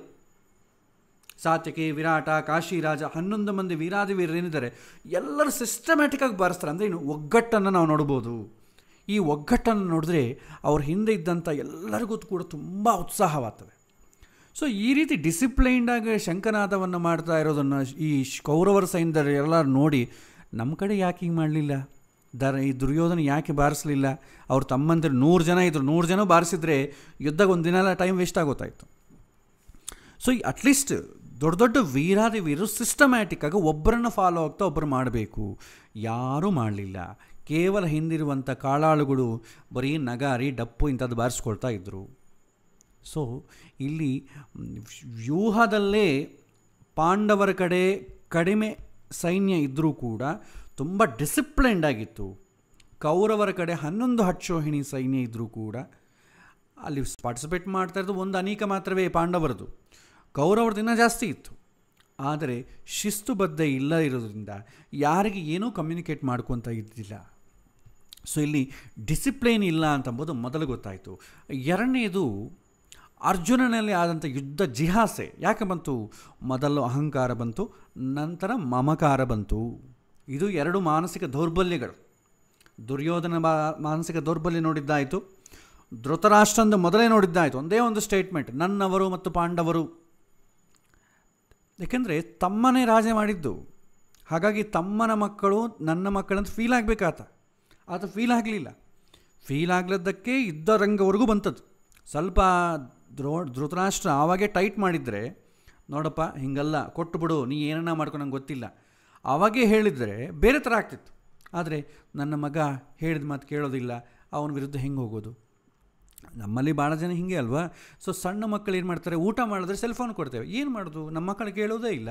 ಸಾತ್ಯಕಿ ವಿರಾಟ ಕಾಶಿರಾಜ ಹನ್ನೊಂದು ಮಂದಿ ವೀರಾದಿವೀರರೇನಿದ್ದಾರೆ ಎಲ್ಲರೂ ಆಗಿ ಬಾರಿಸ್ತಾರೆ ಅಂದರೆ ಇನ್ನು ಒಗ್ಗಟ್ಟನ್ನು ನಾವು ನೋಡ್ಬೋದು ಈ ಒಗ್ಗಟ್ಟನ್ನು ನೋಡಿದ್ರೆ ಅವ್ರ ಹಿಂದೆ ಇದ್ದಂಥ ಎಲ್ಲರಿಗೂ ಕೂಡ ತುಂಬ ಉತ್ಸಾಹವಾಗ್ತದೆ ಸೊ ಈ ರೀತಿ ಡಿಸಿಪ್ಲೈನ್ಡಾಗಿ ಶಂಕನಾದವನ್ನು ಮಾಡ್ತಾ ಇರೋದನ್ನು ಈ ಕೌರವರ ಸೈನ್ಯರು ಎಲ್ಲರೂ ನೋಡಿ ನಮ್ಮ ಕಡೆ ಯಾಕೆ ಹಿಂಗೆ ಮಾಡಲಿಲ್ಲ ದರ ಈ ದುರ್ಯೋಧನ ಯಾಕೆ ಬಾರಿಸಲಿಲ್ಲ ಅವ್ರು ತಮ್ಮಂದಿರು ನೂರು ಜನ ಇದ್ದರು ನೂರು ಜನ ಬಾರಿಸಿದ್ರೆ ಯುದ್ಧಕ್ಕೆ ಒಂದು ದಿನ ಟೈಮ್ ವೇಸ್ಟ್ ಆಗೋತಾಯಿತ್ತು ಸೊ ಈ ಅಟ್ಲೀಸ್ಟ್ ದೊಡ್ಡ ದೊಡ್ಡ ವೀರಾದಿ ವೀರರು ಸಿಸ್ಟಮ್ಯಾಟಿಕ್ಕಾಗಿ ಒಬ್ಬರನ್ನು ಫಾಲೋ ಆಗ್ತಾ ಒಬ್ಬರು ಮಾಡಬೇಕು ಯಾರೂ ಮಾಡಲಿಲ್ಲ ಕೇವಲ ಹಿಂದಿರುವಂಥ ಕಾಳಾಳುಗಳು ಬರೀ ನಗಾರಿ ಡಪ್ಪು ಇಂಥದ್ದು ಬಾರಿಸ್ಕೊಳ್ತಾ ಇದ್ದರು ಸೊ ಇಲ್ಲಿ ವ್ಯೂಹದಲ್ಲೇ ಪಾಂಡವರ ಕಡೆ ಕಡಿಮೆ ಸೈನ್ಯ ಇದ್ದರೂ ಕೂಡ ತುಂಬ ಡಿಸಿಪ್ಲೈನ್ಡ್ ಆಗಿತ್ತು ಕೌರವರ ಕಡೆ ಹನ್ನೊಂದು ಹಚ್ಚೋಹಿಣಿ ಸೈನ್ಯ ಇದ್ದರೂ ಕೂಡ ಅಲ್ಲಿ ಪಾರ್ಟಿಸಿಪೇಟ್ ಮಾಡ್ತಾ ಇರೋದು ಒಂದು ಅನೇಕ ಮಾತ್ರವೇ ಪಾಂಡವರದು ಕೌರವರ ದಿನ ಜಾಸ್ತಿ ಇತ್ತು ಆದರೆ ಶಿಸ್ತುಬದ್ಧ ಇಲ್ಲ ಇರೋದ್ರಿಂದ ಯಾರಿಗೆ ಏನೂ ಕಮ್ಯುನಿಕೇಟ್ ಮಾಡ್ಕೊತ ಇದ್ದಿಲ್ಲ ಸೊ ಇಲ್ಲಿ ಡಿಸಿಪ್ಲೈನ್ ಇಲ್ಲ ಅಂತಂಬೋದು ಮೊದಲು ಗೊತ್ತಾಯಿತು ಎರಡನೇದು ಅರ್ಜುನನಲ್ಲಿ ಆದಂಥ ಯುದ್ಧ ಜಿಹಾಸೆ ಯಾಕೆ ಬಂತು ಮೊದಲು ಅಹಂಕಾರ ಬಂತು ನಂತರ ಮಮಕಾರ ಬಂತು ಇದು ಎರಡು ಮಾನಸಿಕ ದೌರ್ಬಲ್ಯಗಳು ದುರ್ಯೋಧನ ಮಾನಸಿಕ ದೌರ್ಬಲ್ಯ ನೋಡಿದ್ದಾಯಿತು ಧೃತರಾಷ್ಟ್ರಂದು ಮೊದಲೇ ನೋಡಿದ್ದಾಯಿತು ಒಂದೇ ಒಂದು ಸ್ಟೇಟ್ಮೆಂಟ್ ನನ್ನವರು ಮತ್ತು ಪಾಂಡವರು ಏಕೆಂದರೆ ತಮ್ಮನೇ ರಾಜ ಮಾಡಿದ್ದು ಹಾಗಾಗಿ ತಮ್ಮನ ಮಕ್ಕಳು ನನ್ನ ಮಕ್ಕಳಂತ ಫೀಲ್ ಆಗಬೇಕಾತ ಆತ ಫೀಲ್ ಆಗಲಿಲ್ಲ ಫೀಲ್ ಆಗ್ಲದ್ದಕ್ಕೆ ಇದ್ದ ರಂಗವರೆಗೂ ಬಂತದ್ದು ಸ್ವಲ್ಪ ದ್ರೋ ಧೃತರಾಷ್ಟ್ರ ಆವಾಗೇ ಟೈಟ್ ಮಾಡಿದರೆ ನೋಡಪ್ಪ ಹಿಂಗಲ್ಲ ಕೊಟ್ಟುಬಿಡು ನೀ ಏನನ್ನ ಮಾಡ್ಕೊ ನಂಗೆ ಗೊತ್ತಿಲ್ಲ ಆವಾಗೇ ಹೇಳಿದರೆ ಬೇರೆ ಥರ ಆಗ್ತಿತ್ತು ಆದರೆ ನನ್ನ ಮಗ ಹೇಳಿದ ಮಾತು ಕೇಳೋದಿಲ್ಲ ಅವನ ವಿರುದ್ಧ ಹೆಂಗೆ ಹೋಗೋದು ನಮ್ಮಲ್ಲಿ ಭಾಳ ಜನ ಹೀಗೆ ಅಲ್ವಾ ಸೊ ಸಣ್ಣ ಮಕ್ಕಳು ಏನು ಮಾಡ್ತಾರೆ ಊಟ ಮಾಡಿದ್ರೆ ಸೆಲ್ಫೋನ್ ಕೊಡ್ತೇವೆ ಏನು ಮಾಡೋದು ನಮ್ಮ ಮಕ್ಕಳು ಕೇಳೋದೇ ಇಲ್ಲ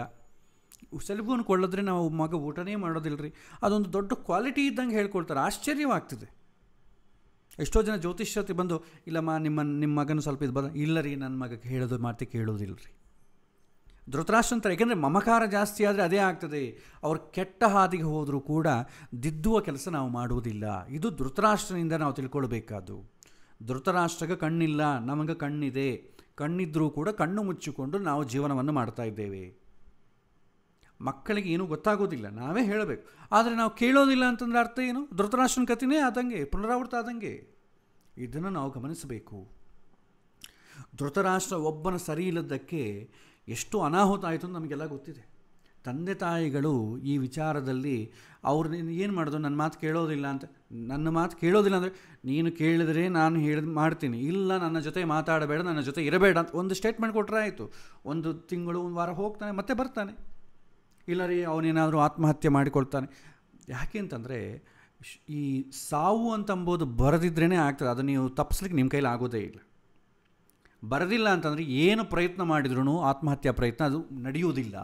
ಸೆಲ್ಫೋನ್ ಕೊಡೋದ್ರೆ ನಾವು ಮಗ ಊಟನೇ ಮಾಡೋದಿಲ್ಲ ರೀ ಅದೊಂದು ದೊಡ್ಡ ಕ್ವಾಲಿಟಿ ಇದ್ದಂಗೆ ಹೇಳ್ಕೊಳ್ತಾರೆ ಆಶ್ಚರ್ಯವಾಗ್ತದೆ ಎಷ್ಟೋ ಜನ ಜ್ಯೋತಿಷ್ಯತೆ ಬಂದು ಇಲ್ಲಮ್ಮ ನಿಮ್ಮ ನಿಮ್ಮ ಮಗನ ಸ್ವಲ್ಪ ಇದು ಬಂದ ಇಲ್ಲ ರೀ ನನ್ನ ಮಗಕ್ಕೆ ಹೇಳೋದು ಮಾತು ಕೇಳೋದಿಲ್ಲ ರೀ ಧೃತರಾಷ್ಟ್ರಂತರ ಏಕೆಂದರೆ ಮಮಕಾರ ಜಾಸ್ತಿ ಆದರೆ ಅದೇ ಆಗ್ತದೆ ಅವ್ರು ಕೆಟ್ಟ ಹಾದಿಗೆ ಹೋದರೂ ಕೂಡ ದಿದ್ದುವ ಕೆಲಸ ನಾವು ಮಾಡುವುದಿಲ್ಲ ಇದು ಧೃತರಾಷ್ಟ್ರನಿಂದ ನಾವು ತಿಳ್ಕೊಳ್ಬೇಕಾದ್ದು ಧೃತರಾಷ್ಟ್ರಗ ಕಣ್ಣಿಲ್ಲ ನಮಗೆ ಕಣ್ಣಿದೆ ಕಣ್ಣಿದ್ರೂ ಕೂಡ ಕಣ್ಣು ಮುಚ್ಚಿಕೊಂಡು ನಾವು ಜೀವನವನ್ನು ಮಾಡ್ತಾ ಇದ್ದೇವೆ ಮಕ್ಕಳಿಗೆ ಏನೂ ಗೊತ್ತಾಗೋದಿಲ್ಲ ನಾವೇ ಹೇಳಬೇಕು ಆದರೆ ನಾವು ಕೇಳೋದಿಲ್ಲ ಅಂತಂದ್ರೆ ಅರ್ಥ ಏನು ಧೃತರಾಷ್ಟ್ರನ ಕಥೆನೇ ಆದಂಗೆ ಪುನರಾವೃತ ಆದಂಗೆ ಇದನ್ನು ನಾವು ಗಮನಿಸಬೇಕು ಧೃತರಾಷ್ಟ್ರ ಒಬ್ಬನ ಸರಿ ಇಲ್ಲದಕ್ಕೆ ಎಷ್ಟು ಅನಾಹುತ ಆಯಿತು ಅಂತ ನಮಗೆಲ್ಲ ಗೊತ್ತಿದೆ ತಂದೆ ತಾಯಿಗಳು ಈ ವಿಚಾರದಲ್ಲಿ ನೀನು ಏನು ಮಾಡೋದು ನನ್ನ ಮಾತು ಕೇಳೋದಿಲ್ಲ ಅಂತ ನನ್ನ ಮಾತು ಕೇಳೋದಿಲ್ಲ ಅಂದರೆ ನೀನು ಕೇಳಿದರೆ ನಾನು ಹೇಳಿ ಮಾಡ್ತೀನಿ ಇಲ್ಲ ನನ್ನ ಜೊತೆ ಮಾತಾಡಬೇಡ ನನ್ನ ಜೊತೆ ಇರಬೇಡ ಅಂತ ಒಂದು ಸ್ಟೇಟ್ಮೆಂಟ್ ಕೊಟ್ಟರೆ ಆಯಿತು ಒಂದು ತಿಂಗಳು ಒಂದು ವಾರ ಹೋಗ್ತಾನೆ ಮತ್ತೆ ಬರ್ತಾನೆ ಇಲ್ಲ ರೀ ಅವನೇನಾದರೂ ಆತ್ಮಹತ್ಯೆ ಮಾಡಿಕೊಳ್ತಾನೆ ಯಾಕೆ ಅಂತಂದರೆ ಈ ಸಾವು ಅಂತಂಬೋದು ಬರೆದಿದ್ರೇ ಆಗ್ತದೆ ಅದು ನೀವು ತಪ್ಪಿಸ್ಲಿಕ್ಕೆ ನಿಮ್ಮ ಕೈಲಿ ಆಗೋದೇ ಇಲ್ಲ ಬರದಿಲ್ಲ ಅಂತಂದರೆ ಏನು ಪ್ರಯತ್ನ ಮಾಡಿದ್ರು ಆತ್ಮಹತ್ಯಾ ಪ್ರಯತ್ನ ಅದು ನಡೆಯುವುದಿಲ್ಲ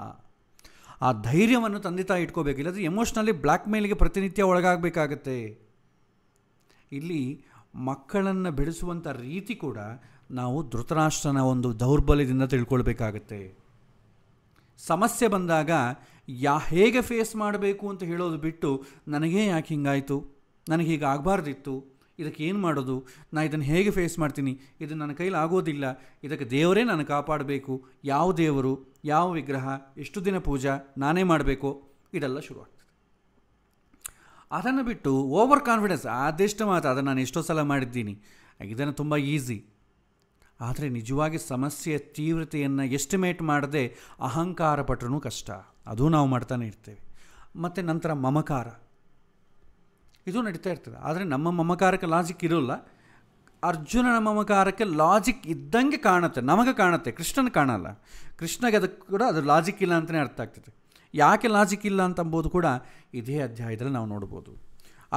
ಆ ಧೈರ್ಯವನ್ನು ತಂದೆ ತಾಯಿ ಇಟ್ಕೋಬೇಕಿಲ್ಲ ಅದು ಎಮೋಷ್ನಲಿ ಬ್ಲ್ಯಾಕ್ ಮೇಲ್ಗೆ ಪ್ರತಿನಿತ್ಯ ಒಳಗಾಗಬೇಕಾಗತ್ತೆ ಇಲ್ಲಿ ಮಕ್ಕಳನ್ನು ಬೆಳೆಸುವಂಥ ರೀತಿ ಕೂಡ ನಾವು ಧೃತರಾಷ್ಟ್ರನ ಒಂದು ದೌರ್ಬಲ್ಯದಿಂದ ತಿಳ್ಕೊಳ್ಬೇಕಾಗತ್ತೆ ಸಮಸ್ಯೆ ಬಂದಾಗ ಯಾ ಹೇಗೆ ಫೇಸ್ ಮಾಡಬೇಕು ಅಂತ ಹೇಳೋದು ಬಿಟ್ಟು ನನಗೇ ಯಾಕೆ ಹಿಂಗಾಯಿತು ನನಗೆ ಹೀಗೆ ಆಗಬಾರ್ದಿತ್ತು ಇದಕ್ಕೆ ಏನು ಮಾಡೋದು ನಾನು ಇದನ್ನು ಹೇಗೆ ಫೇಸ್ ಮಾಡ್ತೀನಿ ಇದು ನನ್ನ ಕೈಲಿ ಆಗೋದಿಲ್ಲ ಇದಕ್ಕೆ ದೇವರೇ ನಾನು ಕಾಪಾಡಬೇಕು ಯಾವ ದೇವರು ಯಾವ ವಿಗ್ರಹ ಎಷ್ಟು ದಿನ ಪೂಜಾ ನಾನೇ ಮಾಡಬೇಕು ಇದೆಲ್ಲ ಶುರುವಾಗ್ತದೆ ಅದನ್ನು ಬಿಟ್ಟು ಓವರ್ ಕಾನ್ಫಿಡೆನ್ಸ್ ಆದಷ್ಟು ಮಾತು ಅದನ್ನು ನಾನು ಎಷ್ಟೋ ಸಲ ಮಾಡಿದ್ದೀನಿ ಇದನ್ನು ತುಂಬ ಈಸಿ ಆದರೆ ನಿಜವಾಗಿ ಸಮಸ್ಯೆಯ ತೀವ್ರತೆಯನ್ನು ಎಸ್ಟಿಮೇಟ್ ಮಾಡದೆ ಅಹಂಕಾರ ಪಟ್ಟರೂ ಕಷ್ಟ ಅದೂ ನಾವು ಮಾಡ್ತಾನೆ ಇರ್ತೇವೆ ಮತ್ತು ನಂತರ ಮಮಕಾರ ಇದು ನಡೀತಾ ಇರ್ತದೆ ಆದರೆ ನಮ್ಮ ಮಮಕಾರಕ್ಕೆ ಲಾಜಿಕ್ ಇರೋಲ್ಲ ಅರ್ಜುನನ ಮಮಕಾರಕ್ಕೆ ಲಾಜಿಕ್ ಇದ್ದಂಗೆ ಕಾಣುತ್ತೆ ನಮಗೆ ಕಾಣುತ್ತೆ ಕೃಷ್ಣನ ಕಾಣಲ್ಲ ಕೃಷ್ಣಗೆ ಅದಕ್ಕೆ ಕೂಡ ಅದು ಲಾಜಿಕ್ ಇಲ್ಲ ಅಂತಲೇ ಅರ್ಥ ಆಗ್ತದೆ ಯಾಕೆ ಲಾಜಿಕ್ ಇಲ್ಲ ಅಂತ ಅಂಬೋದು ಕೂಡ ಇದೇ ಅಧ್ಯಾಯದಲ್ಲಿ ನಾವು ನೋಡ್ಬೋದು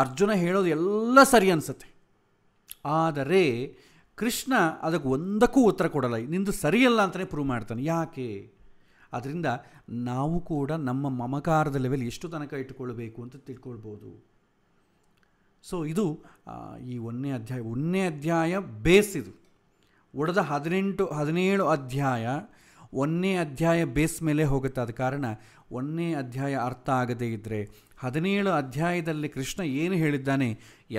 ಅರ್ಜುನ ಹೇಳೋದು ಎಲ್ಲ ಸರಿ ಅನಿಸುತ್ತೆ ಆದರೆ ಕೃಷ್ಣ ಅದಕ್ಕೆ ಒಂದಕ್ಕೂ ಉತ್ತರ ಕೊಡಲ್ಲ ನಿಂದು ಸರಿಯಲ್ಲ ಅಂತಲೇ ಪ್ರೂವ್ ಮಾಡ್ತಾನೆ ಯಾಕೆ ಅದರಿಂದ ನಾವು ಕೂಡ ನಮ್ಮ ಮಮಕಾರದ ಲೆವೆಲ್ ಎಷ್ಟು ತನಕ ಇಟ್ಟುಕೊಳ್ಬೇಕು ಅಂತ ತಿಳ್ಕೊಳ್ಬೋದು ಸೊ ಇದು ಈ ಒಂದನೇ ಅಧ್ಯಾಯ ಒಂದನೇ ಅಧ್ಯಾಯ ಬೇಸ್ ಇದು ಒಡೆದ ಹದಿನೆಂಟು ಹದಿನೇಳು ಅಧ್ಯಾಯ ಒಂದನೇ ಅಧ್ಯಾಯ ಬೇಸ್ ಮೇಲೆ ಹೋಗುತ್ತೆ ಆದ ಕಾರಣ ಒಂದನೇ ಅಧ್ಯಾಯ ಅರ್ಥ ಆಗದೇ ಇದ್ದರೆ ಹದಿನೇಳು ಅಧ್ಯಾಯದಲ್ಲಿ ಕೃಷ್ಣ ಏನು ಹೇಳಿದ್ದಾನೆ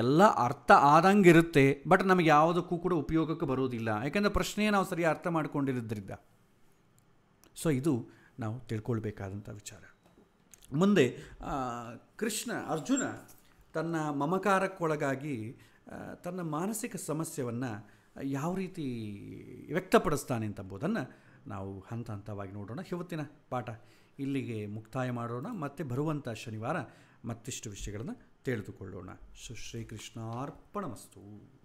ಎಲ್ಲ ಅರ್ಥ ಆದಂಗಿರುತ್ತೆ ಬಟ್ ನಮಗೆ ಯಾವುದಕ್ಕೂ ಕೂಡ ಉಪಯೋಗಕ್ಕೆ ಬರೋದಿಲ್ಲ ಯಾಕೆಂದರೆ ಪ್ರಶ್ನೆಯೇ ನಾವು ಸರಿ ಅರ್ಥ ಮಾಡಿಕೊಂಡಿರೋದ್ರಿಂದ ಸೊ ಇದು ನಾವು ತಿಳ್ಕೊಳ್ಬೇಕಾದಂಥ ವಿಚಾರ ಮುಂದೆ ಕೃಷ್ಣ ಅರ್ಜುನ ತನ್ನ ಮಮಕಾರಕ್ಕೊಳಗಾಗಿ ತನ್ನ ಮಾನಸಿಕ ಸಮಸ್ಯೆಯನ್ನು ಯಾವ ರೀತಿ ವ್ಯಕ್ತಪಡಿಸ್ತಾನೆ ಅಂತಂಬುದನ್ನು ನಾವು ಹಂತ ಹಂತವಾಗಿ ನೋಡೋಣ ಇವತ್ತಿನ ಪಾಠ ಇಲ್ಲಿಗೆ ಮುಕ್ತಾಯ ಮಾಡೋಣ ಮತ್ತೆ ಬರುವಂಥ ಶನಿವಾರ ಮತ್ತಿಷ್ಟು ವಿಷಯಗಳನ್ನು ತಿಳಿದುಕೊಳ್ಳೋಣ ಶ್ರೀಕೃಷ್ಣಾರ್ಪಣ ವಸ್ತು